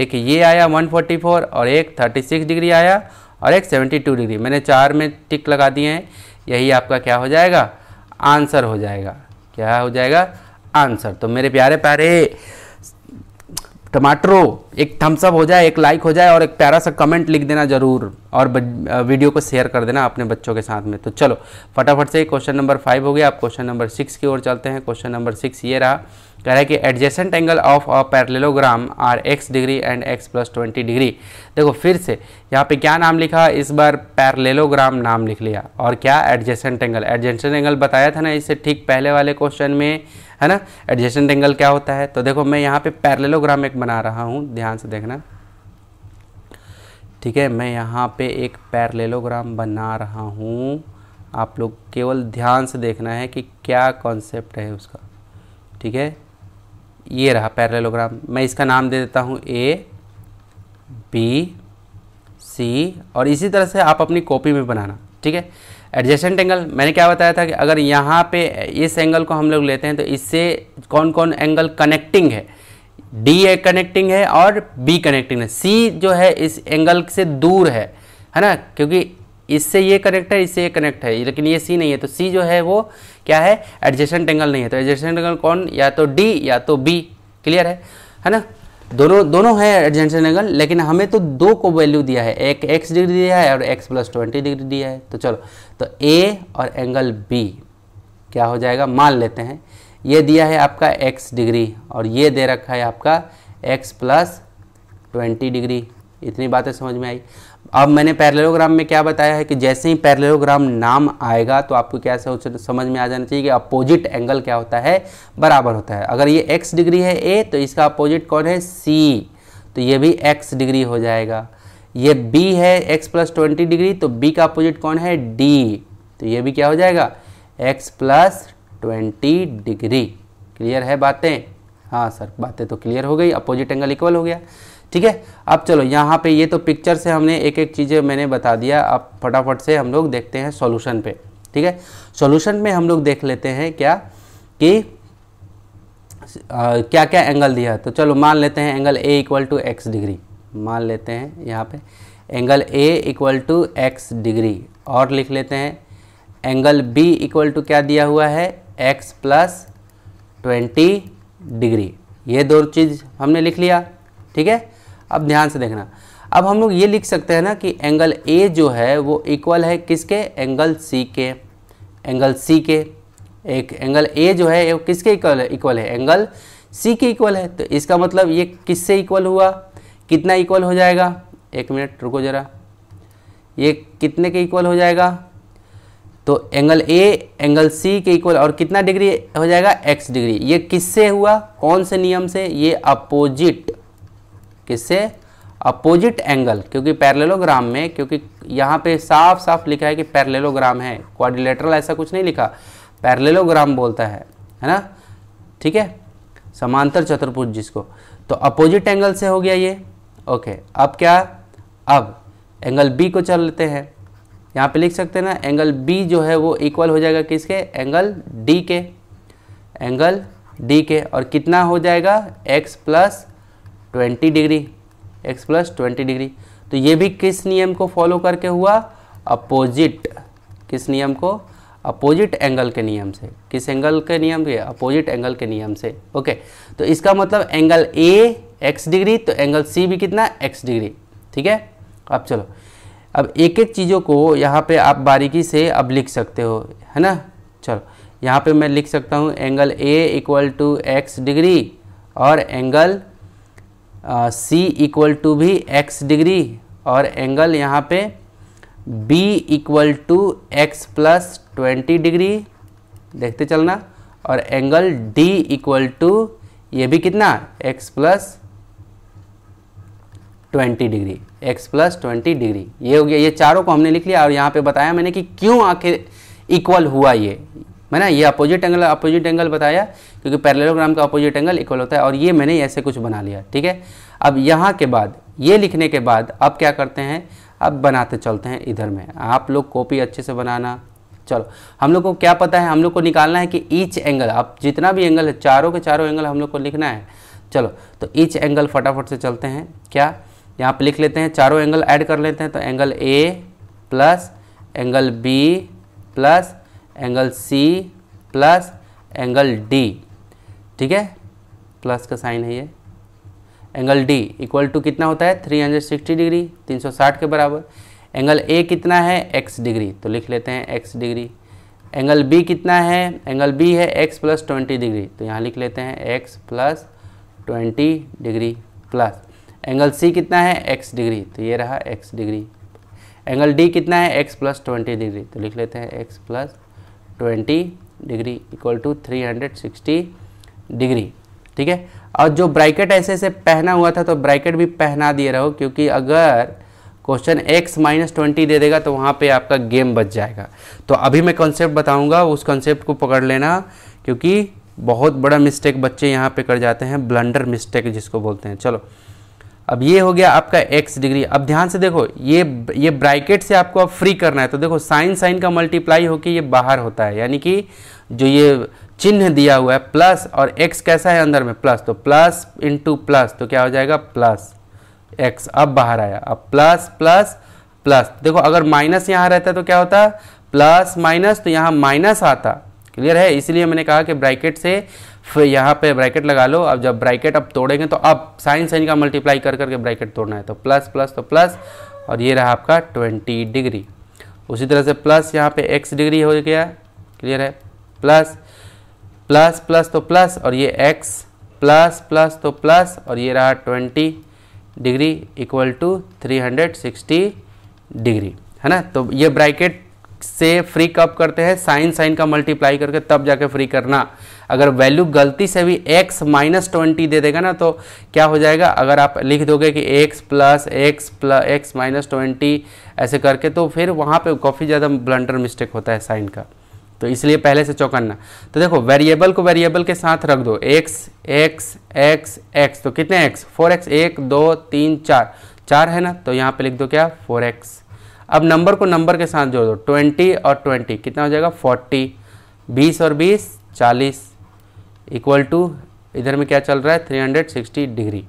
एक ये आया 144 और एक 36 डिग्री आया और एक 72 डिग्री मैंने चार में टिक लगा दिए हैं यही आपका क्या हो जाएगा आंसर हो जाएगा क्या हो जाएगा आंसर तो मेरे प्यारे प्यारे टमाटरो एक थम्सअप हो जाए एक लाइक हो जाए और एक प्यारा सा कमेंट लिख देना ज़रूर और वीडियो को शेयर कर देना अपने बच्चों के साथ में तो चलो फटाफट से क्वेश्चन नंबर फाइव हो गया आप क्वेश्चन नंबर सिक्स की ओर चलते हैं क्वेश्चन नंबर सिक्स ये रहा कह रहा है कि adjacent angle of a parallelogram are x degree and x plus twenty degree देखो फिर से यहाँ पे क्या नाम लिखा इस बार पैरलेलोग्राम नाम लिख लिया और क्या एडजेसेंट एंगल एडजेसेंट एंगल बताया था ना इससे ठीक पहले वाले क्वेश्चन में है ना एडजेसेंट एंगल क्या होता है तो देखो मैं यहाँ पे पैरेललोग्राम एक बना रहा हूँ ध्यान से देखना ठीक है मैं यहाँ पे एक पैरेललोग्राम बना रहा हूँ आप लोग केवल ध्यान से देखना है कि क्या कॉन्सेप्ट है उसका ठीक है ये रहा पैरेललोग्राम मैं इसका नाम दे देता हूँ ए बी सी और इसी तरह से आप अपनी कॉपी में बनाना ठीक है एडजेसेंट एंगल मैंने क्या बताया था कि अगर यहाँ पे इस एंगल को हम लोग लेते हैं तो इससे कौन कौन एंगल कनेक्टिंग है डी ए कनेक्टिंग है और बी कनेक्टिंग है सी जो है इस एंगल से दूर है है ना क्योंकि इससे ये कनेक्ट है इससे ये कनेक्ट है लेकिन ये सी नहीं है तो सी जो है वो क्या है एडजेसेंट एंगल नहीं है तो एडजेसेंट एंगल कौन या तो डी या तो बी क्लियर है है ना दोनों दोनों है एडजेंसेंट एंगल लेकिन हमें तो दो को वैल्यू दिया है एक एक्स डिग्री दिया है और एक्स प्लस ट्वेंटी डिग्री दिया है तो चलो तो ए और एंगल बी क्या हो जाएगा मान लेते हैं ये दिया है आपका एक्स डिग्री और ये दे रखा है आपका एक्स प्लस ट्वेंटी डिग्री इतनी बातें समझ में आई अब मैंने पैरेलोग्राम में क्या बताया है कि जैसे ही पैरेलोग्राम नाम आएगा तो आपको क्या समझ में आ जाना चाहिए कि अपोजिट एंगल क्या होता है बराबर होता है अगर ये एक्स डिग्री है ए तो इसका अपोजिट कौन है सी तो ये भी एक्स डिग्री हो जाएगा ये बी है एक्स प्लस ट्वेंटी डिग्री तो बी का अपोजिट कौन है डी तो ये भी क्या हो जाएगा x plus twenty degree clear है बातें हाँ सर बातें तो क्लियर हो गई अपोजिट एंगल इक्वल हो गया ठीक है अब चलो यहाँ पे ये तो पिक्चर से हमने एक एक चीज़ें मैंने बता दिया अब फटाफट से हम लोग देखते हैं सॉल्यूशन पे ठीक है सॉल्यूशन में हम लोग देख लेते हैं क्या कि आ, क्या क्या एंगल दिया तो चलो मान लेते हैं angle A equal to x degree मान लेते हैं यहाँ पे angle A equal to x degree और लिख लेते हैं एंगल बी इक्वल टू क्या दिया हुआ है एक्स प्लस ट्वेंटी डिग्री ये दो चीज़ हमने लिख लिया ठीक है अब ध्यान से देखना अब हम लोग ये लिख सकते हैं ना कि एंगल ए जो है वो इक्वल है किसके एंगल सी के एंगल सी के एक एंगल ए जो है वो किसके इक्वल है इक्वल है एंगल सी के इक्वल है तो इसका मतलब ये किससे इक्वल हुआ कितना इक्वल हो जाएगा एक मिनट रुको ज़रा ये कितने के इक्वल हो जाएगा तो एंगल ए एंगल सी के इक्वल और कितना डिग्री हो जाएगा एक्स डिग्री ये किससे हुआ कौन से नियम से ये अपोजिट किससे अपोजिट एंगल क्योंकि पैरेललोग्राम में क्योंकि यहाँ पे साफ साफ लिखा है कि पैरेललोग्राम है क्वाड्रिलेटरल ऐसा कुछ नहीं लिखा पैरेललोग्राम बोलता है है ना ठीक है समांतर चतुर्भुज जिसको तो अपोजिट एंगल से हो गया ये ओके अब क्या अब एंगल बी को चल लेते हैं यहाँ पे लिख सकते हैं ना एंगल बी जो है वो इक्वल हो जाएगा किसके एंगल डी के एंगल डी के और कितना हो जाएगा x plus twenty degree x plus twenty degree तो ये भी किस नियम को फॉलो करके हुआ अपोजिट किस नियम को अपोजिट एंगल के नियम से किस एंगल के नियम के अपोजिट एंगल के नियम से ओके तो इसका मतलब एंगल ए एक्स डिग्री तो एंगल सी भी कितना एक्स डिग्री ठीक है अब चलो अब एक एक चीज़ों को यहाँ पे आप बारीकी से अब लिख सकते हो है ना चलो यहाँ पे मैं लिख सकता हूँ angle A equal to x degree और एंगल सी इक्वल टू भी एक्स डिग्री और एंगल यहाँ पे B equal to x plus twenty degree देखते चलना और एंगल डी इक्वल टू ये भी कितना x plus twenty degree x plus twenty degree ये हो गया ये चारों को हमने लिख लिया और यहाँ पे बताया मैंने कि क्यों आखिर इक्वल हुआ ये मैंने ये अपोजिट एंगल अपोजिट एंगल बताया क्योंकि पैरेलोग्राम का अपोजिट एंगल इक्वल होता है और ये मैंने ऐसे कुछ बना लिया ठीक है अब यहाँ के बाद ये लिखने के बाद अब क्या करते हैं अब बनाते चलते हैं इधर में आप लोग कॉपी अच्छे से बनाना चलो हम लोग को क्या पता है हम लोग को निकालना है कि ईच एंगल अब जितना भी एंगल है चारों के चारों एंगल हम लोग को लिखना है चलो तो ईच एंगल फटाफट से चलते हैं क्या यहाँ पर लिख लेते हैं चारों एंगल ऐड कर लेते हैं तो angle A plus angle B plus angle C plus angle D ठीक है प्लस का साइन है ये एंगल डी इक्वल टू कितना होता है 360 डिग्री 360 के बराबर एंगल ए कितना है एक्स डिग्री तो लिख लेते हैं एक्स डिग्री एंगल बी कितना है एंगल बी है एक्स प्लस ट्वेंटी डिग्री तो यहाँ लिख लेते हैं x plus twenty degree plus angle C कितना है एक्स डिग्री तो ये रहा एक्स डिग्री एंगल डी कितना है एक्स प्लस ट्वेंटी डिग्री तो लिख लेते हैं x plus twenty degree equal to three hundred sixty degree ठीक है और जो ब्रैकेट ऐसे ऐसे पहना हुआ था तो ब्रैकेट भी पहना दिए रहो क्योंकि अगर क्वेश्चन x माइनस ट्वेंटी दे देगा तो वहाँ पे आपका गेम बच जाएगा तो अभी मैं कॉन्सेप्ट बताऊँगा उस कॉन्सेप्ट को पकड़ लेना क्योंकि बहुत बड़ा मिस्टेक बच्चे यहाँ पे कर जाते हैं ब्लंडर मिस्टेक जिसको बोलते हैं चलो अब ये हो गया आपका x डिग्री अब ध्यान से देखो ये ये ब्राइकेट से आपको अब फ्री करना है तो देखो साइन साइन का मल्टीप्लाई होकर ये बाहर होता है यानी कि जो ये चिन्ह दिया हुआ है प्लस और एक्स कैसा है अंदर में प्लस तो प्लस इंटू प्लस तो क्या हो जाएगा प्लस एक्स अब बाहर आया अब प्लस प्लस प्लस देखो अगर माइनस यहाँ रहता तो क्या होता प्लस माइनस तो यहाँ माइनस आता क्लियर है इसलिए मैंने कहा कि ब्रैकेट से फिर यहाँ पे ब्रैकेट लगा लो अब जब ब्रैकेट अब तोड़ेंगे तो अब साइन साइन का मल्टीप्लाई कर करके ब्रैकेट तोड़ना है तो प्लस प्लस तो प्लस और ये रहा आपका ट्वेंटी डिग्री उसी तरह से प्लस यहाँ पे एक्स डिग्री हो गया क्लियर है प्लस प्लस प्लस तो प्लस और ये x प्लस प्लस तो प्लस और ये रहा 20 डिग्री इक्वल टू 360 डिग्री है ना तो ये ब्रैकेट से फ्री कब करते हैं साइन साइन का मल्टीप्लाई करके तब जाके फ्री करना अगर वैल्यू गलती से भी x माइनस ट्वेंटी दे देगा ना तो क्या हो जाएगा अगर आप लिख दोगे कि x plus x plus x minus twenty ऐसे करके तो फिर वहाँ पे काफ़ी ज़्यादा ब्लंडर मिस्टेक होता है साइन का तो इसलिए पहले से चौकन्ना तो देखो वेरिएबल को वेरिएबल के साथ रख दो एक्स एक्स एक्स एक्स तो कितने एक्स फोर एक्स एक दो तीन चार चार है ना तो यहाँ पे लिख दो क्या फोर एक्स अब नंबर को नंबर के साथ जोड़ दो ट्वेंटी और ट्वेंटी कितना हो जाएगा फोर्टी बीस और बीस चालीस इक्वल टू इधर में क्या चल रहा है three hundred sixty degree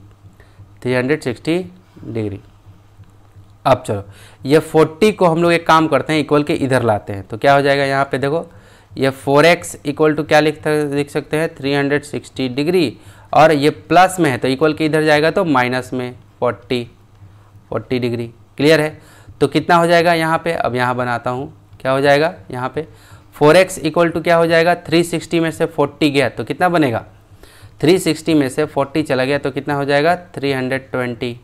three hundred sixty degree अब चलो ये फोर्टी को हम लोग एक काम करते हैं इक्वल के इधर लाते हैं तो क्या हो जाएगा यहाँ पे देखो ये फोर एक्स इक्वल टू क्या लिख लिख सकते हैं 360 डिग्री और ये प्लस में है तो इक्वल के इधर जाएगा तो माइनस में 40 40 डिग्री क्लियर है तो कितना हो जाएगा यहाँ पे अब यहाँ बनाता हूँ क्या हो जाएगा यहाँ पे 4x एक्स इक्वल टू क्या हो जाएगा 360 में से 40 गया तो कितना बनेगा 360 में से 40 चला गया तो कितना हो जाएगा 320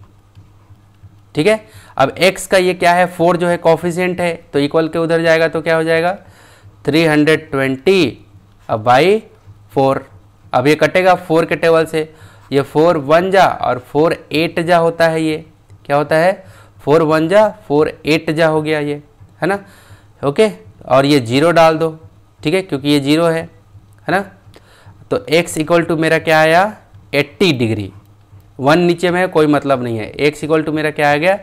ठीक है अब x का ये क्या है 4 जो है कॉफिशियंट है तो इक्वल के उधर जाएगा तो क्या हो जाएगा थ्री हंड्रेड ट्वेंटी अब बाई फोर अब ये कटेगा फोर के टेबल से ये फोर वन जा और फोर एट जा होता है ये क्या होता है फोर वन जा फोर एट जा हो गया ये है ना ओके और ये जीरो डाल दो ठीक है क्योंकि ये जीरो है है ना तो x इक्वल टू मेरा क्या आया 80 डिग्री वन नीचे में कोई मतलब नहीं है x इक्वल टू मेरा क्या आ गया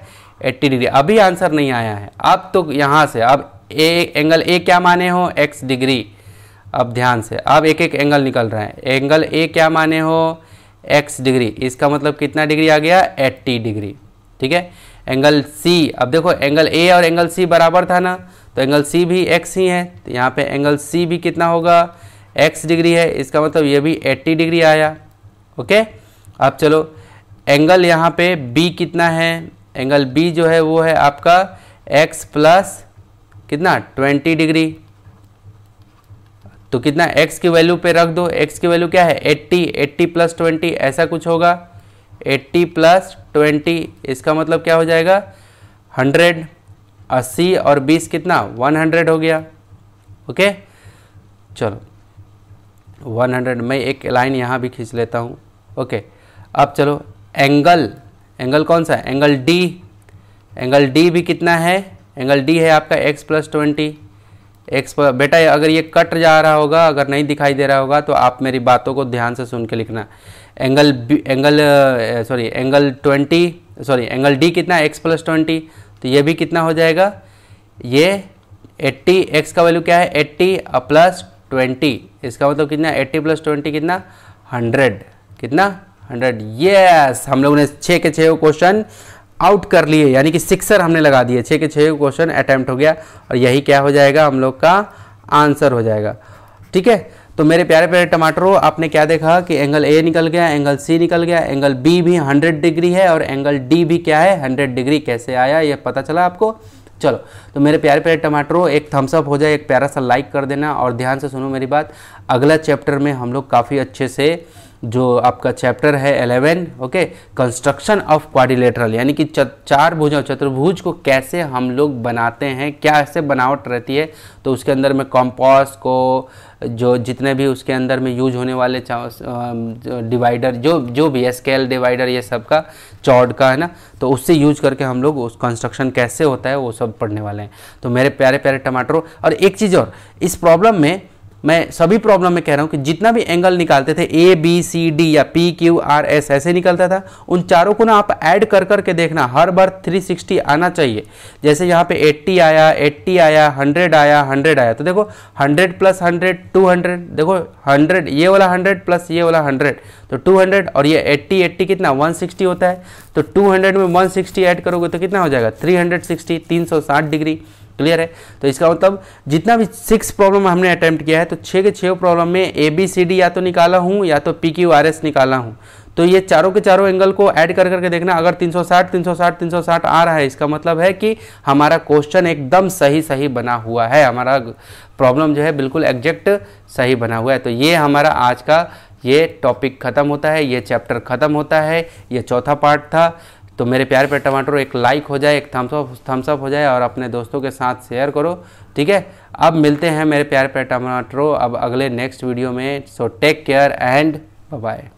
80 डिग्री अभी आंसर नहीं आया है अब तो यहाँ से अब ए एंगल ए क्या माने हो एक्स डिग्री अब ध्यान से अब एक एक एंगल निकल रहे हैं एंगल ए क्या माने हो एक्स डिग्री इसका मतलब कितना डिग्री आ गया एट्टी डिग्री ठीक है एंगल सी अब देखो एंगल ए और एंगल सी बराबर था ना तो एंगल सी भी एक्स ही है तो यहाँ पे एंगल सी भी कितना होगा एक्स डिग्री है इसका मतलब ये भी 80 डिग्री आया ओके अब चलो एंगल यहाँ पे बी कितना है एंगल बी जो है वो है आपका एक्स प्लस कितना 20 डिग्री तो कितना x की वैल्यू पे रख दो x की वैल्यू क्या है 80 80 प्लस ट्वेंटी ऐसा कुछ होगा 80 प्लस ट्वेंटी इसका मतलब क्या हो जाएगा 100 80 और 20 कितना 100 हो गया ओके चलो 100 मैं एक लाइन यहाँ भी खींच लेता हूँ ओके अब चलो एंगल एंगल कौन सा एंगल डी एंगल डी भी कितना है एंगल डी है आपका एक्स प्लस ट्वेंटी एक्स बेटा अगर ये कट जा रहा होगा अगर नहीं दिखाई दे रहा होगा तो आप मेरी बातों को ध्यान से सुन के लिखना angle B angle sorry angle twenty sorry angle D कितना एक्स प्लस ट्वेंटी तो ये भी कितना हो जाएगा ये एट्टी एक्स का वैल्यू क्या है एट्टी प्लस ट्वेंटी इसका मतलब कितना एट्टी प्लस ट्वेंटी कितना हंड्रेड कितना हंड्रेड यस हम लोगों ने छः के छः क्वेश्चन आउट कर लिए यानी कि सिक्सर हमने लगा दिए छः के छः क्वेश्चन अटैम्प्ट हो गया और यही क्या हो जाएगा हम लोग का आंसर हो जाएगा ठीक है तो मेरे प्यारे प्यारे टमाटरों आपने क्या देखा कि एंगल ए निकल गया एंगल सी निकल गया एंगल बी भी 100 डिग्री है और एंगल डी भी क्या है 100 डिग्री कैसे आया ये पता चला आपको चलो तो मेरे प्यारे प्यारे टमाटरों एक थम्सअप हो जाए एक प्यारा सा लाइक कर देना और ध्यान से सुनो मेरी बात अगला चैप्टर में हम लोग काफ़ी अच्छे से जो आपका चैप्टर है eleven okay construction of quadrilateral यानी कि चार और चतुर्भुज को कैसे हम लोग बनाते हैं क्या ऐसे बनावट रहती है तो उसके अंदर में कॉम्पॉस को जो जितने भी उसके अंदर में यूज होने वाले डिवाइडर जो जो भी स्केल डिवाइडर ये सब का चौड़ का है ना तो उससे यूज करके हम लोग उस कंस्ट्रक्शन कैसे होता है वो सब पढ़ने वाले हैं तो मेरे प्यारे प्यारे टमाटरों और एक चीज़ और इस प्रॉब्लम में मैं सभी प्रॉब्लम में कह रहा हूँ कि जितना भी एंगल निकालते थे ए बी सी डी या पी क्यू आर एस ऐसे निकलता था उन चारों को ना आप ऐड कर करके देखना हर बार 360 आना चाहिए जैसे यहाँ पे 80 आया 80 आया 100 आया 100 आया तो देखो 100 प्लस 100 200 देखो 100 ये वाला 100 प्लस ये वाला 100 तो 200 और ये 80 80 कितना 160 होता है तो 200 में 160 ऐड करोगे तो कितना हो जाएगा 360 360 डिग्री क्लियर है तो इसका मतलब जितना भी सिक्स प्रॉब्लम हमने अटैम्प्ट किया है तो छः के छः प्रॉब्लम में ए बी सी डी या तो निकाला हूँ या तो पी क्यू आर एस निकाला हूँ तो ये चारों के चारों एंगल को ऐड कर करके देखना अगर 360 360 360 आ रहा है इसका मतलब है कि हमारा क्वेश्चन एकदम सही सही बना हुआ है हमारा प्रॉब्लम जो है बिल्कुल एग्जैक्ट सही बना हुआ है तो ये हमारा आज का ये टॉपिक ख़त्म होता है ये चैप्टर ख़त्म होता है ये चौथा पार्ट था तो मेरे प्यार पे एक लाइक हो जाए एक थम्सअप थम्सअप हो जाए और अपने दोस्तों के साथ शेयर करो ठीक है अब मिलते हैं मेरे प्यार पे टमाटरों अब अगले नेक्स्ट वीडियो में so take care and bye